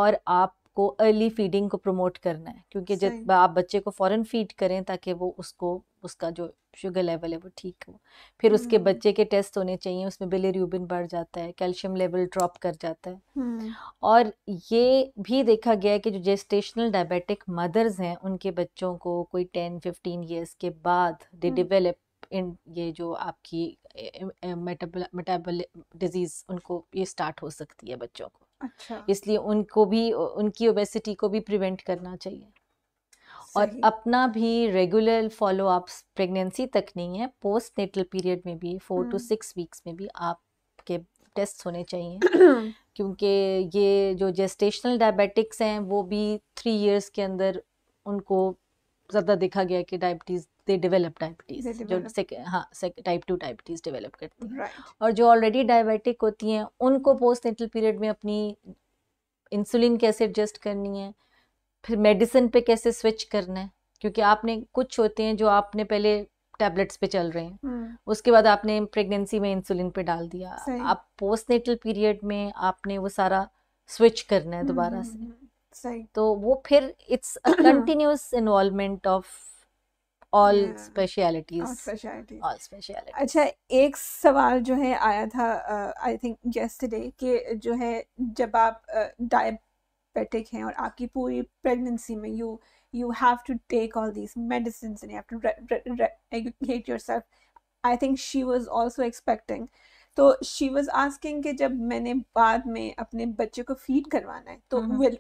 और आप आपको अर्ली फीडिंग को प्रमोट करना है क्योंकि जब आप बच्चे को फ़ॉरन फीड करें ताकि वो उसको उसका जो शुगर लेवल है वो ठीक हो फिर उसके हम्म। बच्चे के टेस्ट होने चाहिए उसमें बिलेरूबिन बढ़ जाता है कैल्शियम लेवल ड्रॉप कर जाता है हम्म। और ये भी देखा गया है कि जो जेस्टेशनल डायबिटिक मदर्स हैं उनके बच्चों को कोई टेन फिफ्टीन ईयर्स के बाद दे डिवेलप इन ये जो आपकी मेटाबोल डिजीज़ उनको ये स्टार्ट हो सकती है बच्चों को अच्छा इसलिए उनको भी उनकी ओबेसिटी को भी प्रिवेंट करना चाहिए और अपना भी रेगुलर फॉलो अप प्रेगनेंसी तक नहीं है पोस्ट नेटल पीरियड में भी फोर टू सिक्स वीक्स में भी आपके टेस्ट होने चाहिए [COUGHS] क्योंकि ये जो जेस्टेशनल डायबिटिक्स हैं वो भी थ्री इयर्स के अंदर उनको ज़्यादा देखा गया कि डायबिटीज़ दे डेवलप डायबिटीज़ जो हाँ टाइप टू डायबिटीज़ डेवलप करती हैं right. और जो ऑलरेडी डायबिटिक होती हैं उनको पोस्ट नेटल पीरियड में अपनी इंसुलिन कैसे एडजस्ट करनी है फिर मेडिसिन पे कैसे स्विच करना है क्योंकि आपने कुछ होते हैं जो आपने पहले टैबलेट्स पे चल रहे हैं hmm. उसके बाद आपने प्रेगनेंसी में इंसुलिन पे डाल दिया Same. आप पोस्ट नेटल पीरियड में आपने वो सारा स्विच करना है दोबारा hmm. से सही. तो वो फिर it's continuous involvement of all specialities all speciality अच्छा एक सवाल जो है आया था आई थिंक येस्टरडे कि जो है जब आप डायबिटिक uh, हैं और आपकी पूरी प्रेगनेंसी में you you have to take all this medicine and have to educate yourself I think she was also expecting तो शी वाज आस्किंग कि जब मैंने बाद में अपने बच्चे को फीड करवाना है तो will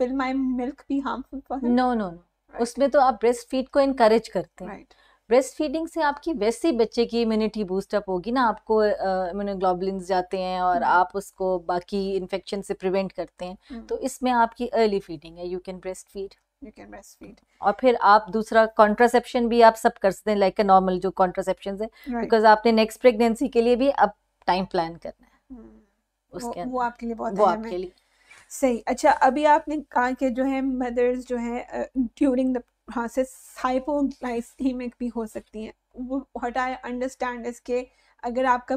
will my milk be harmful for no no no उसमें तो आप ब्रेस्ट फीड को इनकरेज करते हैं right. ब्रेस्ट फीडिंग से आपकी वैसे ही बच्चे की इम्यूनिटी बूस्टअप होगी ना आपको इम्यूनोग्लोबुलिन uh, जाते हैं और हम्म। आप उसको बाकी इन्फेक्शन से प्रिवेंट करते हैं हम्म। तो इसमें आपकी अर्ली फीडिंग है you can breast feed you can breast feed और फिर आप दूसरा कॉन्ट्रासेप्शन भी आप सब कर सकते हैं लाइक अ नॉर्मल जो कॉन्ट्रासेप्शन है बिकॉज right. आपने नेक्स्ट प्रेगनेंसी के लिए भी अब टाइम प्लान करना है hmm. उसके वो, वो आपके लिए बहुत वो आपके लिए सही अच्छा अभी आपने कहा कि जो है मदर्स जो है ड्यूरिंग द प्रोसेस हाइपोग्लाइसीमिक भी हो सकती हैं वो व्हाट आई अंडरस्टैंड इज के अगर आपका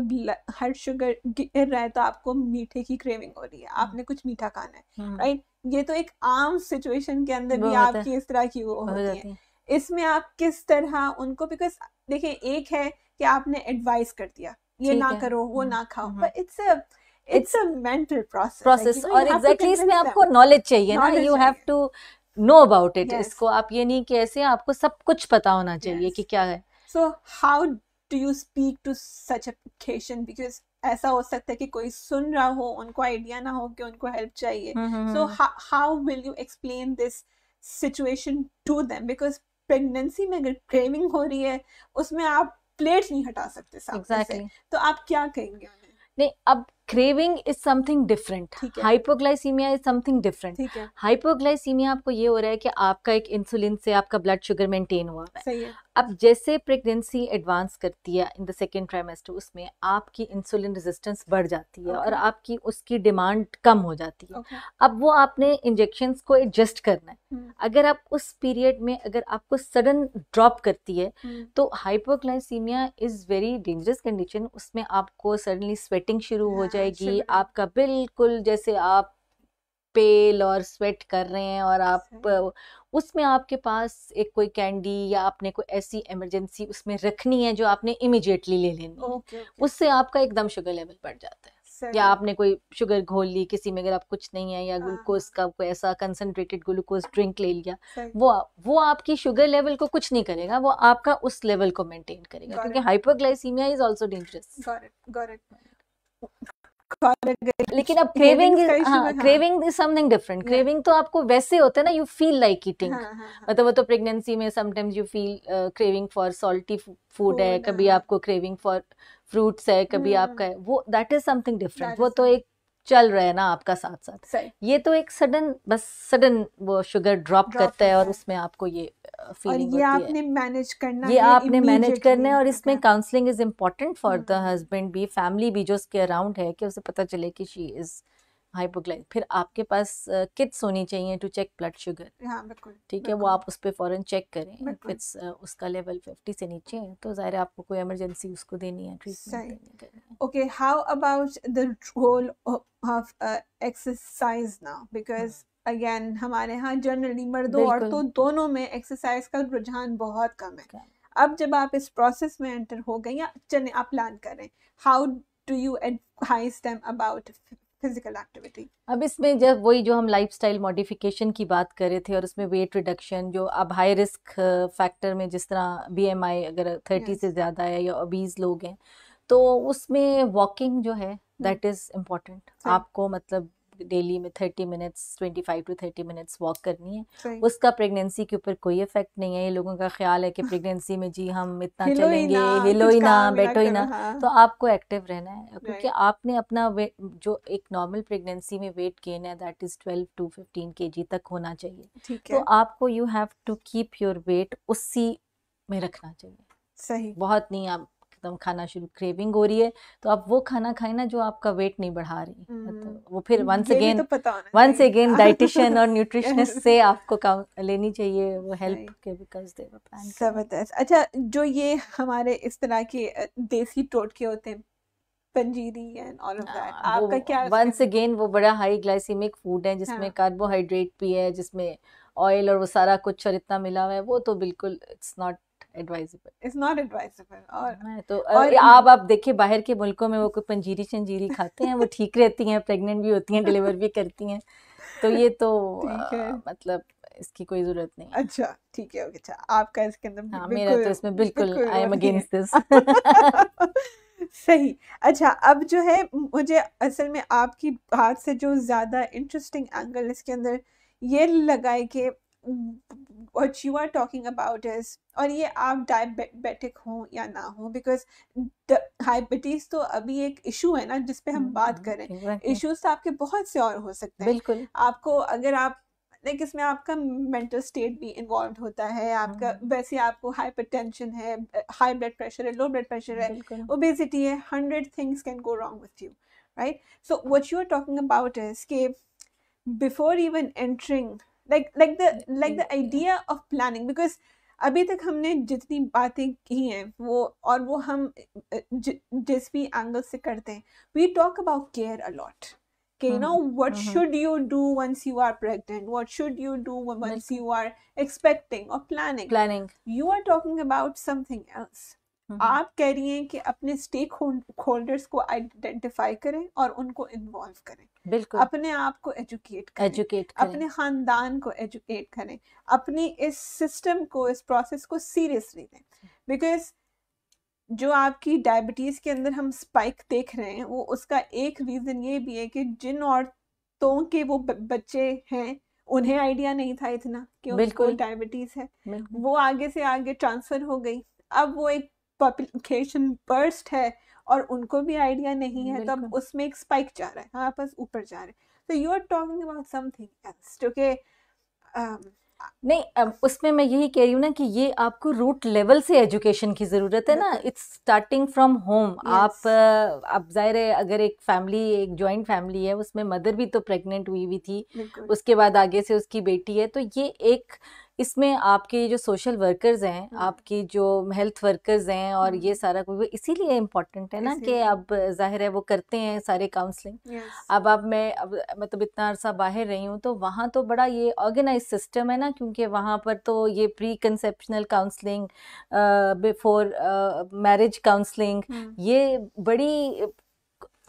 हर शुगर गिर रहा है तो आपको मीठे की क्रेविंग हो रही है हम्म। आपने कुछ मीठा खाना है राइट हम्म। ये तो एक आम सिचुएशन के अंदर भी आपकी इस तरह की वो होती है इसमें आप किस तरह उनको बिकॉज देखिए एक है कि आपने एडवाइस कर दिया ये ना करो वो ना खाओ but hmm. It's it's a mental process process और एग्जैक्टली इसमें आपको नॉलेज चाहिए ना you have to know about it इसको आप ये नहीं कि ऐसे आपको सब कुछ पता होना चाहिए कि क्या है so how do you speak to such a patient because ऐसा हो सकता है कि कोई सुन रहा हो उनको आइडिया ना हो कि उनको हेल्प चाहिए so how will you explain this situation to them because pregnancy में अगर क्रेविंग हो रही है उसमें आप प्लेट नहीं हटा सकते exactly. से तो आप क्या कहेंगे नहीं अब craving is something different hypoglycaemia is something different hypoglycaemia आपको ये हो रहा है कि आपका एक इंसुलिन से आपका ब्लड शुगर मेंटेन हुआ सही है अब जैसे प्रेगनेंसी एडवांस करती है इन द सेकेंड ट्राइमेस्टर उसमें आपकी इंसुलिन रेजिस्टेंस बढ़ जाती है okay. और आपकी उसकी डिमांड कम हो जाती है okay. अब वो आपने इंजेक्शन को एडजस्ट करना है hmm. अगर आप उस पीरियड में अगर आपको सडन ड्रॉप करती है hmm. तो hypoglycaemia is very dangerous condition उसमें आपको सडनली स्वेटिंग शुरू हो हाँ। जाएगी अच्छा। आपका बिल्कुल जैसे आप पेल और स्वेट कर रहे हैं और आप अच्छा। उसमें आपके पास एक कोई कैंडी या आपने कोई ऐसी इमरजेंसी उसमें रखनी है जो आपने इमिजिएटली ले लेनी है okay, okay. उससे आपका एकदम शुगर लेवल बढ़ जाता है या आपने कोई शुगर घोल ली किसी में अगर आप कुछ नहीं है या ग्लूकोज हाँ। का कोई ऐसा कंसनट्रेटेड ग्लूकोज ड्रिंक ले लिया वो वो आपकी शुगर लेवल को कुछ नहीं करेगा वो आपका उस लेवल को मेंटेन करेगा क्योंकि हाइपोग्लाइसीमिया इज ऑल्सो डेंजरस लेकिन अब craving craving is something different craving तो आपको वैसे होता है ना यू फील लाइक ईटिंग मतलब वो तो प्रेगनेंसी में sometimes you feel craving for salty food है कभी आपको क्रेविंग फॉर फ्रूट्स है कभी आपका है वो दैट इज समथिंग डिफरेंट वो तो एक चल रहे ना आपका साथ साथ ये तो एक सडन बस सडन वो शुगर ड्रॉप करता है और उसमें आपको ये फीलिंग ये आपने मैनेज करना ये आपने मैनेज करना है और इसमें counselling is important for the husband भी फैमिली भी जो उसके अराउंड है कि उसे पता चले कि शी इज़ हाइपोग्लाइस फिर आपके पास किट्स होनी चाहिए टू चेक ब्लड शुगर हाँ, बिल्कुल ठीक है वो आप उस पर फ़ौरन चेक करें इफ इट्स उसका लेवल 50 से नीचे है तो ज़ाहिर आपको कोई इमरजेंसी उसको देनी है treatment okay how about the role of exercise now because again हमारे यहाँ जनरली मर्दों और तो दोनों में एक्सरसाइज का रुझान बहुत कम है अब जब आप इस प्रोसेस में एंटर हो गए या चले आप प्लान करें how do you advise them about physical activity अब इसमें जब वही जो हम लाइफस्टाइल मॉडिफिकेशन की बात कर रहे थे और उसमें वेट रिडक्शन जो अब हाई रिस्क फैक्टर में जिस तरह बीएमआई अगर थर्टी yes. से ज़्यादा है या बीस लोग हैं तो उसमें वॉकिंग जो है दैट इज़ इम्पोर्टेंट आपको मतलब डेली में thirty minutes twenty five to thirty minutes walk करनी है उसका प्रेगनेंसी के ऊपर कोई इफेक्ट नहीं है ये लोगों का ख्याल है कि प्रेगनेंसी [LAUGHS] में जी हम इतना चलेंगे हिलो ही ना बैठो ही ना हाँ। तो आपको एक्टिव रहना है क्योंकि आपने अपना जो एक नॉर्मल प्रेगनेंसी में वेट गेन है that is twelve to fifteen K G तक होना चाहिए तो आपको you have to keep your weight उसी में रखना चाहिए सही बहुत नहीं आप एकदम खाना शुरू क्रेविंग हो रही है तो आप वो खाना खाए ना जो आपका वेट नहीं बढ़ा रही तो वो फिर once again once again dietitian और न्यूट्रिशनिस्ट [LAUGHS] से आपको लेनी चाहिए वो हेल्प के बिकॉज दे जबरदस्त अच्छा जो ये हमारे इस तरह के देसी टोटके होते हैं panjiri and all of that आपका क्या वंस अगेन वो बड़ा हाई ग्लाइसेमिक फूड है जिसमें कार्बोहाइड्रेट भी है जिसमें ऑयल और वो सारा कुछ और इतना मिला हुआ है वो तो बिल्कुल it's not advisable is not advisable और तो और आप आप देखिए बाहर के मुल्कों में वो कोई पंजीरी चंजीरी खाते हैं वो ठीक रहती हैं प्रेग्नेंट भी होती हैं डिलीवर भी करती हैं तो ये तो आ, मतलब इसकी कोई जरूरत नहीं अच्छा ठीक है ओके अच्छा आपका इसके अंदर हाँ, मेरा तो इसमें बिल्कुल आई एम अगेंस्ट दिस सही अच्छा अब जो है मुझे असल में आपकी बात से जो ज़्यादा इंटरेस्टिंग एंगल इसके अंदर ये लगा है कि what you are talking about is और ये आप डायबिटिक हो या ना हो बिकॉज डायबिटीज तो अभी एक इशू है ना जिसपे हम हम्म, बात हम्म, करें इश्यूज तो आपके बहुत से और हो सकते हैं बिल्कुल आपको अगर आप लाइक इसमें आपका मेंटल स्टेट भी इन्वॉल्व होता है आपका हम्म। वैसे आपको हाइपर टेंशन है हाई ब्लड प्रेशर है लो ब्लड प्रेशर है ओबेसिटी है hundred things can go wrong with you right so what you are talking about is के before even entering like like the like the idea of planning because अभी तक हमने जितनी बातें की हैं वो और वो हम ज, जिस भी एंगल से करते हैं we talk about care okay now what should you do once you are pregnant what should you do once you are expecting or planning planning you are talking about something else हम्म, हम्म। आप कह रही हैं कि अपने stake holders को identify करें और उनको इन्वॉल्व करें बिल्कुल अपने आप को एजुकेट करें एजुकेट करें अपने खानदान को एजुकेट करें अपने इस सिस्टम को इस प्रोसेस को सीरियसली लें बिकॉज जो आपकी डायबिटीज़ के अंदर हम स्पाइक देख रहे हैं वो उसका एक रीज़न ये भी है कि जिन औरतों के वो बच्चे हैं उन्हें आइडिया नहीं था इतना कि उनको डायबिटीज़ है वो आगे से आगे ट्रांसफ़र हो गई अब वो एक पॉपुलेशन बर्स्ट है और उनको भी आइडिया नहीं है तो अब उसमें एक स्पाइक जा रहा है हाँ बस ऊपर जा रहे हैं तो you are talking about something else okay नहीं उसमें मैं यही कह रही हूँ ना कि ये आपको रूट लेवल से एजुकेशन की ज़रूरत है ना इट्स स्टार्टिंग फ्रॉम होम आप आप जाहिर है अगर एक फैमिली एक जॉइंट फैमिली है उसमें मदर भी तो प्रेग्नेंट हुई हुई थी उसके बाद आगे से उसकी बेटी है तो ये एक इसमें आपके जो सोशल वर्कर्स हैं हाँ। आपकी जो हेल्थ वर्कर्स हैं और हाँ। ये सारा कुछ इसीलिए इम्पोर्टेंट है ना कि अब जाहिर है वो करते हैं सारे काउंसलिंग अब अब मैं अब मतलब इतना अरसा बाहर रही हूँ तो वहाँ तो बड़ा ये ऑर्गेनाइज सिस्टम है ना क्योंकि वहाँ पर तो ये pre conceptional counselling before marriage counselling ये बड़ी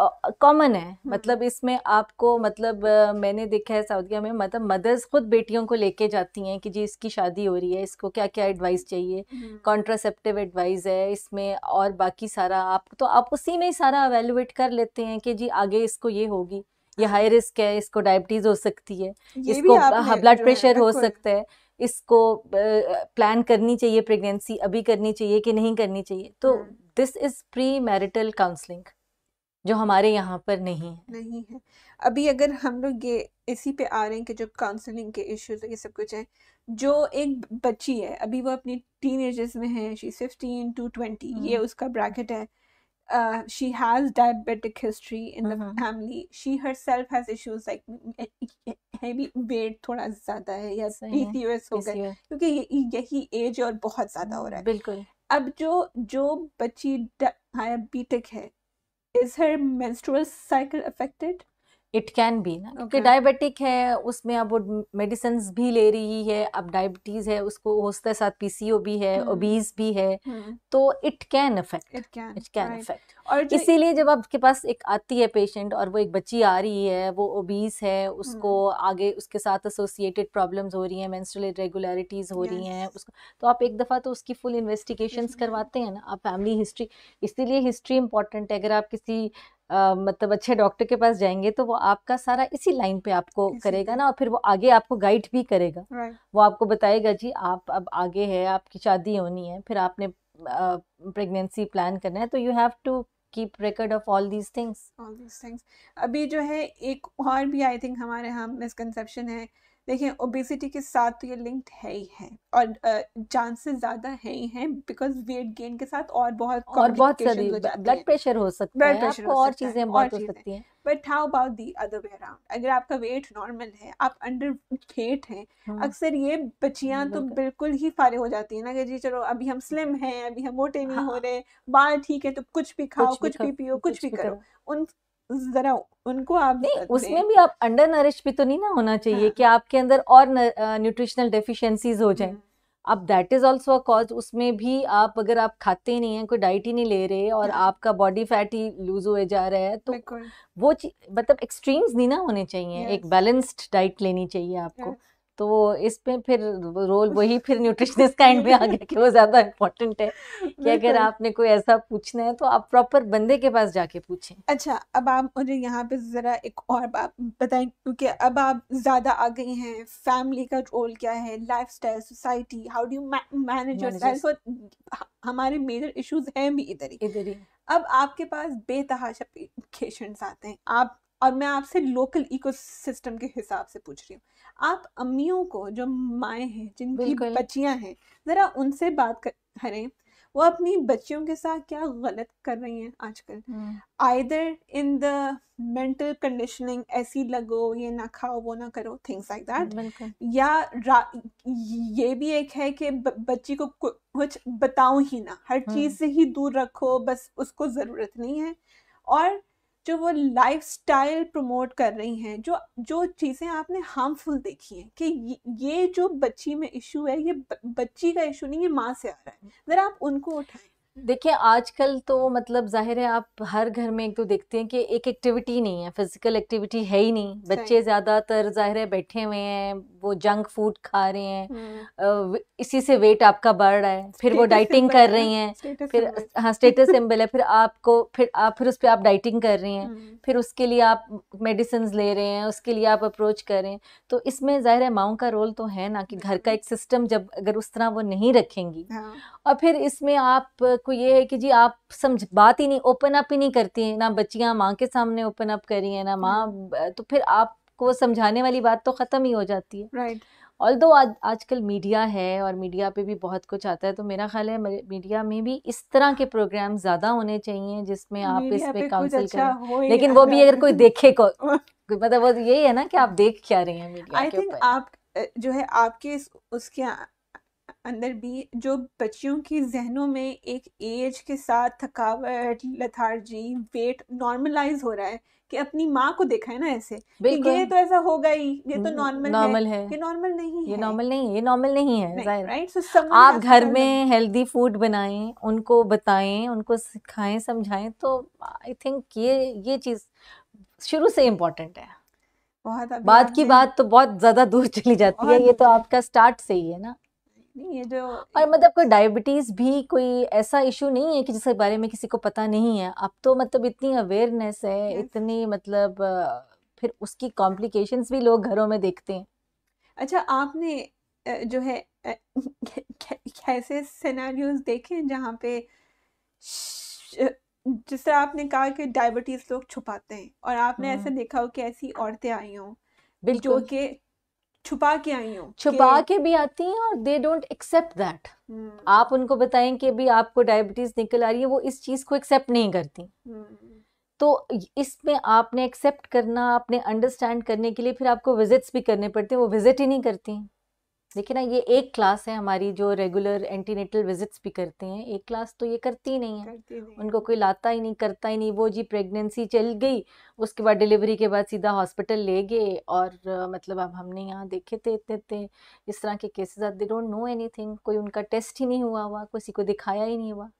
कॉमन है हम्म। मतलब इसमें आपको मतलब मैंने देखा है सऊदीया में मतलब मदर्स खुद बेटियों को लेके जाती हैं कि जी इसकी शादी हो रही है इसको क्या क्या एडवाइस चाहिए कॉन्ट्रासेप्टिव हम्म। एडवाइस है इसमें और बाकी सारा आप तो आप उसी में ही सारा अवेलुएट कर लेते हैं कि जी आगे इसको ये होगी ये हाई रिस्क है इसको डायबिटीज़ हो सकती है इसको ब्लड प्रेशर हाँ, हो सकता है इसको प्लान करनी चाहिए प्रेगनेंसी अभी करनी चाहिए कि नहीं करनी चाहिए तो this is pre marital counselling जो हमारे यहाँ पर नहीं है नहीं है अभी अगर हम लोग ये इसी पे आ रहे हैं कि जो काउंसलिंग के इश्यूज ये सब कुछ है जो एक बच्ची है अभी वो अपनी टीन एजेस में है शी फिफ्टीन टू ट्वेंटी ये हम्म। उसका ब्रैकेट है she has diabetic history in the family she herself has issues like heavy weight थोड़ा ज़्यादा है या पीसीओएस हो गए क्योंकि यही एज और बहुत ज़्यादा हो रहा है हम्म, बिल्कुल अब जो जो बच्ची डायबिटिक है Is her menstrual cycle affected? It can be ना क्योंकि डायबिटिक है उसमें अब वो मेडिसिन भी ले रही है अब डायबिटीज़ है उसको होते साथ पीसीओ भी है ओबीज hmm. भी है hmm. तो it can effect it can effect और इसीलिए जब आपके पास एक आती है पेशेंट और वो एक बच्ची आ रही है वो ओबीज है उसको hmm. आगे उसके साथ एसोसिएटेड प्रॉब्लम्स हो रही हैं मेंस्ट्रुअल इरेगुलरिटीज़ हो रही हैं उसको तो आप एक दफ़ा तो उसकी फुल इन्वेस्टिगेशंस करवाते हैं ना आप फैमिली हिस्ट्री इसीलिए हिस्ट्री इंपॉर्टेंट है अगर आप किसी मतलब अच्छे डॉक्टर के पास जाएंगे तो वो आपका सारा इसी लाइन पे आपको करेगा ना और फिर वो आगे आपको गाइड भी करेगा right. वो आपको बताएगा जी आप अब आगे है आपकी शादी होनी है फिर आपने प्रेगनेंसी प्लान करना है तो you have to keep record of all these things all these things अभी जो है एक और भी आई थिंक हमारे यहाँ मिसकनसेप्शन है देखिए ओबेसिटी के साथ तो ये लिंक्ड है ही है और चांसेस uh, ज़्यादा है ही है बिकॉज वेट गेन के साथ और बहुत और बहुत ब्लड प्रेशर हो सकता है ब्लड प्रेशर और चीज़ें बहुत हो सकती हैं but how about the other way around अगर आपका वेट नॉर्मल है आप अंडर वेट हैं हाँ। अक्सर ये बच्चियां तो बिल्कुल ही फारे हो जाती है ना कि जी चलो अभी हम स्लिम हैं अभी हम मोटे नहीं हो हाँ। रहे बाल ठीक है तो कुछ भी खाओ कुछ, कुछ भी, पियो कुछ, कुछ भी करो उन जरा उनको आप नहीं उसमें भी आप अंडर नरिश भी तो नहीं ना होना चाहिए हाँ। कि आपके अंदर और न्यूट्रिशनल डेफिशिएंसीज हो जाए हम्म। अब that is also a cause उसमें भी आप अगर आप खाते ही नहीं है कोई डाइट ही नहीं ले रहे और आपका बॉडी फैट ही लूज हुए जा रहा है तो वो मतलब एक्सट्रीम्स नहीं ना होने चाहिए yes. एक बैलेंस्ड डाइट लेनी चाहिए आपको yes. तो वो इस पे फिर रोल [LAUGHS] वही फिर न्यूट्रिशनिस्ट का एंड में आ गया कि वो ज़्यादा इम्पोर्टेंट है कि अगर आपने कोई ऐसा पूछना है तो आप प्रॉपर बंदे के पास जाके पूछें अच्छा अब आप मुझे यहाँ पे ज़रा एक और बात बताएं क्योंकि अब आप ज़्यादा आ गई हैं फैमिली का रोल क्या है lifestyle society how do manage हमारे मेजर इशूज़ हैं भी इधर ही इधर ही अब आपके पास बेतहाशा पेशेंट्स आते हैं आप और मैं आपसे लोकल इकोसिस्टम के हिसाब से पूछ रही हूँ आप अम्मियों को जो माए हैं जिनकी बच्चियां हैं ज़रा उनसे बात करें वो अपनी बच्चियों के साथ क्या गलत कर रही हैं आजकल हम्म। Either in the mental conditioning ऐसी लगो ये ना खाओ वो ना करो थिंग्स लाइक दैट या ये भी एक है कि बच्ची को कुछ बताऊं ही ना हर हम्म। चीज़ से ही दूर रखो बस उसको ज़रूरत नहीं है और जो वो लाइफ स्टाइल प्रमोट कर रही हैं जो जो चीज़ें आपने हार्मफुल देखी हैं कि ये जो बच्ची में इशू है ये बच्ची का इशू नहीं ये माँ से आ रहा है ज़रा हम्म। आप उनको उठाएं देखिए आजकल तो मतलब ज़ाहिर है आप हर घर में एक तो देखते हैं कि एक एक्टिविटी नहीं है फिजिकल एक्टिविटी है ही नहीं बच्चे ज़्यादातर ज़ाहिर है बैठे हुए हैं वो जंक फूड खा रहे हैं हम्म। इसी से वेट आपका बढ़ रहा है फिर वो डाइटिंग कर रही हैं फिर हाँ स्टेटस सिंबल है फिर आपको फिर आप फिर उस पर आप डाइटिंग कर रही हैं हम्म। फिर उसके लिए आप मेडिसिन ले रहे हैं उसके लिए आप अप्रोच कर रहे हैं तो इसमें ज़ाहिर है माओ का रोल तो है ना कि घर का एक सिस्टम जब अगर उस तरह वो नहीं रखेंगी हाँ। और फिर इसमें आप को ये है कि जी आप समझ बात ही नहीं ओपन अप ही नहीं करती हैं ना बच्चियां माँ के सामने ओपन अप करी हैं ना हम्म। माँ तो फिर आपको समझाने वाली बात तो ख़त्म ही हो जाती है राइट right. ऑल दो आज आजकल मीडिया है और मीडिया पे भी बहुत कुछ आता है तो मेरा ख्याल है मीडिया में भी इस तरह के प्रोग्राम ज़्यादा होने चाहिए जिसमें आप इस पे काउंसिल अच्छा करें लेकिन वो भी अगर कोई देखे को [LAUGHS] मतलब वो यही है ना कि आप देख क्या रहे हैं मीडिया के ऊपर आप जो है आपके उसके अंदर भी जो बच्चियों की जहनों में एक एज के साथ थकावट लथार्जी वेट नॉर्मलाइज हो रहा है कि अपनी माँ को देखा है ना ऐसे कि ये तो ऐसा होगा ही ये तो नॉर्मल हम्म, नॉर्मल है, है ये नॉर्मल नहीं ये नॉर्मल नहीं ये नॉर्मल नहीं है राइट सो right? so आप घर में हेल्दी फूड बनाएं उनको बताएं उनको सिखाएं समझाएं तो आई थिंक ये ये चीज़ शुरू से इम्पोर्टेंट है बहुत बाद की बात तो बहुत ज़्यादा दूर चली जाती है ये तो आपका स्टार्ट से ही है ना नहीं ये जो और मतलब कोई डायबिटीज़ भी कोई ऐसा इशू नहीं है कि जिसके बारे में किसी को पता नहीं है अब तो मतलब इतनी अवेयरनेस है yes. इतनी मतलब फिर उसकी कॉम्प्लिकेशंस भी लोग घरों में देखते हैं अच्छा आपने जो है कैसे सिनेरियोस देखे जहाँ पे जिस तरह आपने कहा कि डायबिटीज़ लोग छुपाते हैं और आपने ऐसा देखा हो कि ऐसी औरतें आई हों जो कि छुपा के आई हूँ छुपा के भी आती हैं और दे डोंट एक्सेप्ट दैट आप उनको बताएं कि अभी आपको डायबिटीज निकल आ रही है वो इस चीज को एक्सेप्ट नहीं करती हम्म। तो इसमें आपने एक्सेप्ट करना आपने अंडरस्टैंड करने के लिए फिर आपको विजिट्स भी करने पड़ते हैं वो विजिट ही नहीं करती हैं देखिए ना ये एक क्लास है हमारी जो रेगुलर एंटीनेटल विजिट्स भी करते हैं एक क्लास तो ये करती ही नहीं है उनको कोई लाता ही नहीं करता ही नहीं वो जी प्रेगनेंसी चल गई उसके बाद डिलीवरी के बाद सीधा हॉस्पिटल ले गए और मतलब अब हमने यहाँ देखे थे इतने इतने इस तरह के cases are they don't know anything कोई उनका टेस्ट ही नहीं हुआ हुआ किसी को दिखाया ही नहीं हुआ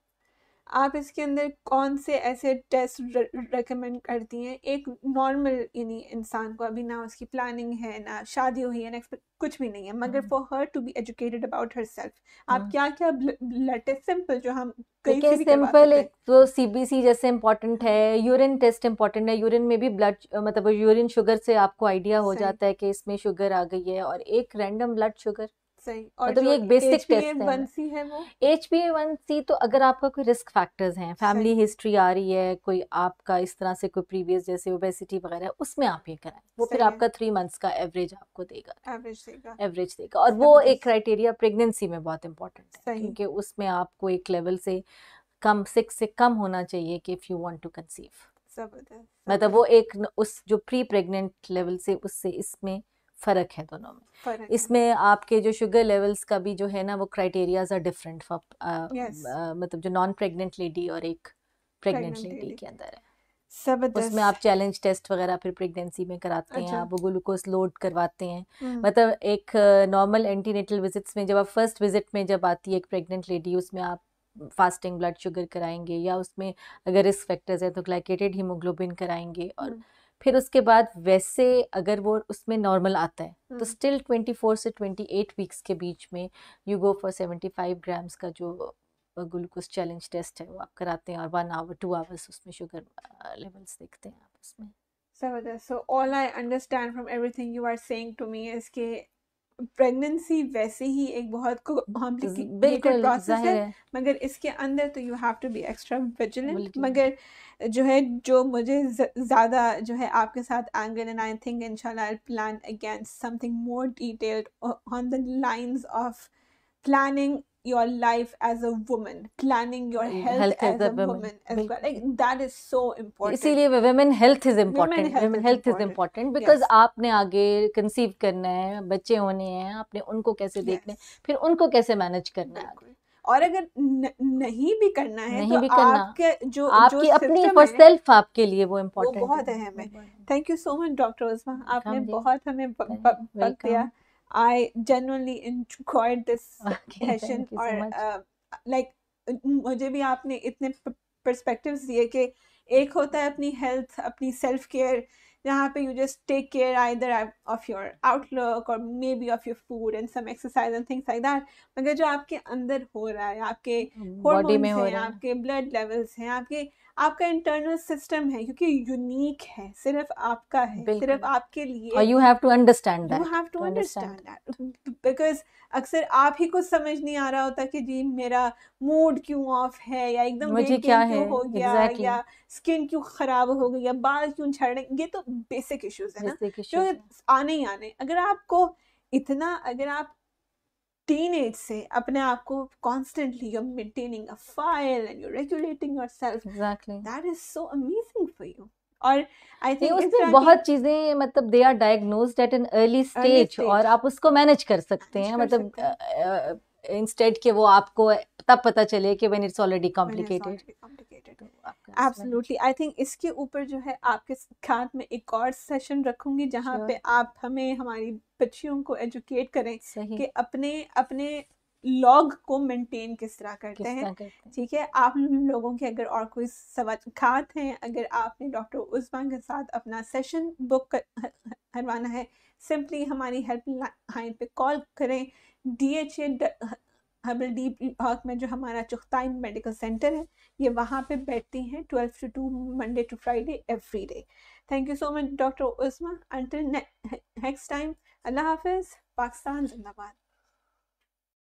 आप इसके अंदर कौन से ऐसे टेस्ट रेकमेंड करती हैं एक नॉर्मल यानी इंसान को अभी ना उसकी प्लानिंग है ना शादी हुई है ना कुछ भी नहीं है मगर for her to be educated about herself आप हाँ। क्या क्या ब्लड टेस्ट सिंपल जो हम तो कई सिंपल एक तो सीबीसी जैसे इम्पोर्टेंट है यूरिन टेस्ट इम्पोर्टेंट है यूरिन में भी ब्लड मतलब यूरिन शुगर से आपको आइडिया हो जाता है कि इसमें शुगर आ गई है और एक रैंडम ब्लड शुगर मतलब तो अगर आपका कोई रिस्क फैक्टर्स हैं फैमिली हिस्ट्री आ रही है कोई आपका इस तरह से कोई प्रीवियस जैसे ओबेसिटी वगैरह उसमें आप ये करें वो फिर आपका थ्री मंथ्स का एवरेज आपको देगा एवरेज देगा एवरेज देगा और वो मतलब एक क्राइटेरिया प्रेगनेंसी में बहुत इंपॉर्टेंट है क्योंकि उसमें आपको एक लेवल से कम सिक्स से कम होना चाहिए कि if you want to conceive मतलब वो एक उस जो प्री प्रेग्नेंट लेवल से उससे इसमें फ़र्क है दोनों में इसमें आपके जो शुगर लेवल्स का भी जो है ना वो क्राइटेरियाज आर डिफरेंट फॉर मतलब जो नॉन प्रेग्नेंट लेडी और एक प्रेग्नेंट लेडी के अंदर है उसमें आप चैलेंज टेस्ट वगैरह फिर प्रेगनेंसी में कराते अच्छा। हैं आप वो ग्लूकोज लोड करवाते हैं हम्म। मतलब एक नॉर्मल एंटीनेटल विजिट्स में जब आप फर्स्ट विजिट में जब आती है एक प्रेग्नेंट लेडी उसमें आप फास्टिंग ब्लड शुगर कराएंगे या उसमें अगर रिस्क फैक्टर्स है तो ग्लाइकेटेड हीमोग्लोबिन कराएंगे और हम्म। फिर उसके बाद वैसे अगर वो उसमें नॉर्मल आता है तो स्टिल हम्म। 24 से 28 वीक्स के बीच में यू गो फॉर 75 ग्राम्स का जो ग्लूकोज चैलेंज टेस्ट है वो आप कराते हैं और वन आवर टू आवर्स उसमें शुगर लेवल्स देखते हैं आप उसमें so all I understand from everything you are saying to me is pregnancy वैसे ही एक बहुत कॉम्प्लिकेटेड प्रोसेस है मगर इसके अंदर तो you have to be extra vigilant मगर जो है जो मुझे ज़्यादा जो है आपके साथ एंगल एंड आई थिंक इंशाल्लाह plan against something more detailed on the lines of planning your life as a woman, planning your health, health as, as a a woman, woman as well. Like that is so important. इसीलिए women health is important. Women health, women health is, important. is important because yes. आपने आगे conceive करना है, बच्चे होने हैं, आपने उनको कैसे yes. देखने, फिर उनको कैसे manage करना है. और अगर न, नहीं भी करना है नहीं तो भी करना। आपके जो आपकी जो अपनी फॉर सेल्फ आपके लिए वो इम्पोर्टेंट वो बहुत अहम है thank you so much doctor Usma आपने बहुत हमें वक्त दिया I genuinely enjoyed this okay, session और so uh, like uh, मुझे भी आपने इतने पर्सपेक्टिव्स दिए कि एक होता है अपनी हेल्थ अपनी सेल्फ केयर जहाँ पे you just take care care of your outlook और maybe of your food and some exercise and things like that मगर जो आपके अंदर हो रहा है आपके बॉडी hmm, में हो रहा है आपके ब्लड लेवल्स हैं आपके आपका इंटरनल सिस्टम है क्योंकि यूनिक है सिर्फ आपका है बिल्कुल। सिर्फ आपके लिए you have to understand you have to to understand. Understand because अक्सर आप ही को समझ नहीं आ रहा होता कि जी मेरा मूड क्यों ऑफ है या एकदम मुझे क्या है हो गया exactly. या स्किन क्यों खराब हो गई या बाल क्यों झड़ ये तो बेसिक इश्यूज है ना जो आने ही आने अगर आपको इतना अगर आप टीन एज से अपने आप को constantly you're maintaining a file and you regulating yourself exactly that is so amazing for you और आई थिंक उसमें बहुत चीज़ें मतलब they are diagnose at an early stage और आप उसको मैनेज कर सकते हैं मतलब इंस्टेड के वो आपको तब पता चले कि when it's already complicated absolutely I think इसके ऊपर जो है आपके साथ में एक और सेशन रखूंगी जहां sure. पे आप हमें हमारी बच्चियों को एजुकेट करें कि अपने अपने लॉग को मेंटेन किस तरह करते किस हैं ठीक है आप लोगों के अगर और कोई सवाल खात हैं अगर आपने डॉक्टर उस्मान के साथ अपना सेशन बुक करवाना है सिंपली हमारी हेल्पलाइन पे कॉल करें डी ए हबल डी हॉक में जो हमारा चुखताई मेडिकल सेंटर है ये वहाँ पे बैठती हैं twelve to two Monday to Friday every day thank you so much doctor Usma until next time अल्लाह हाफिज़ पाकिस्तान जिंदाबाद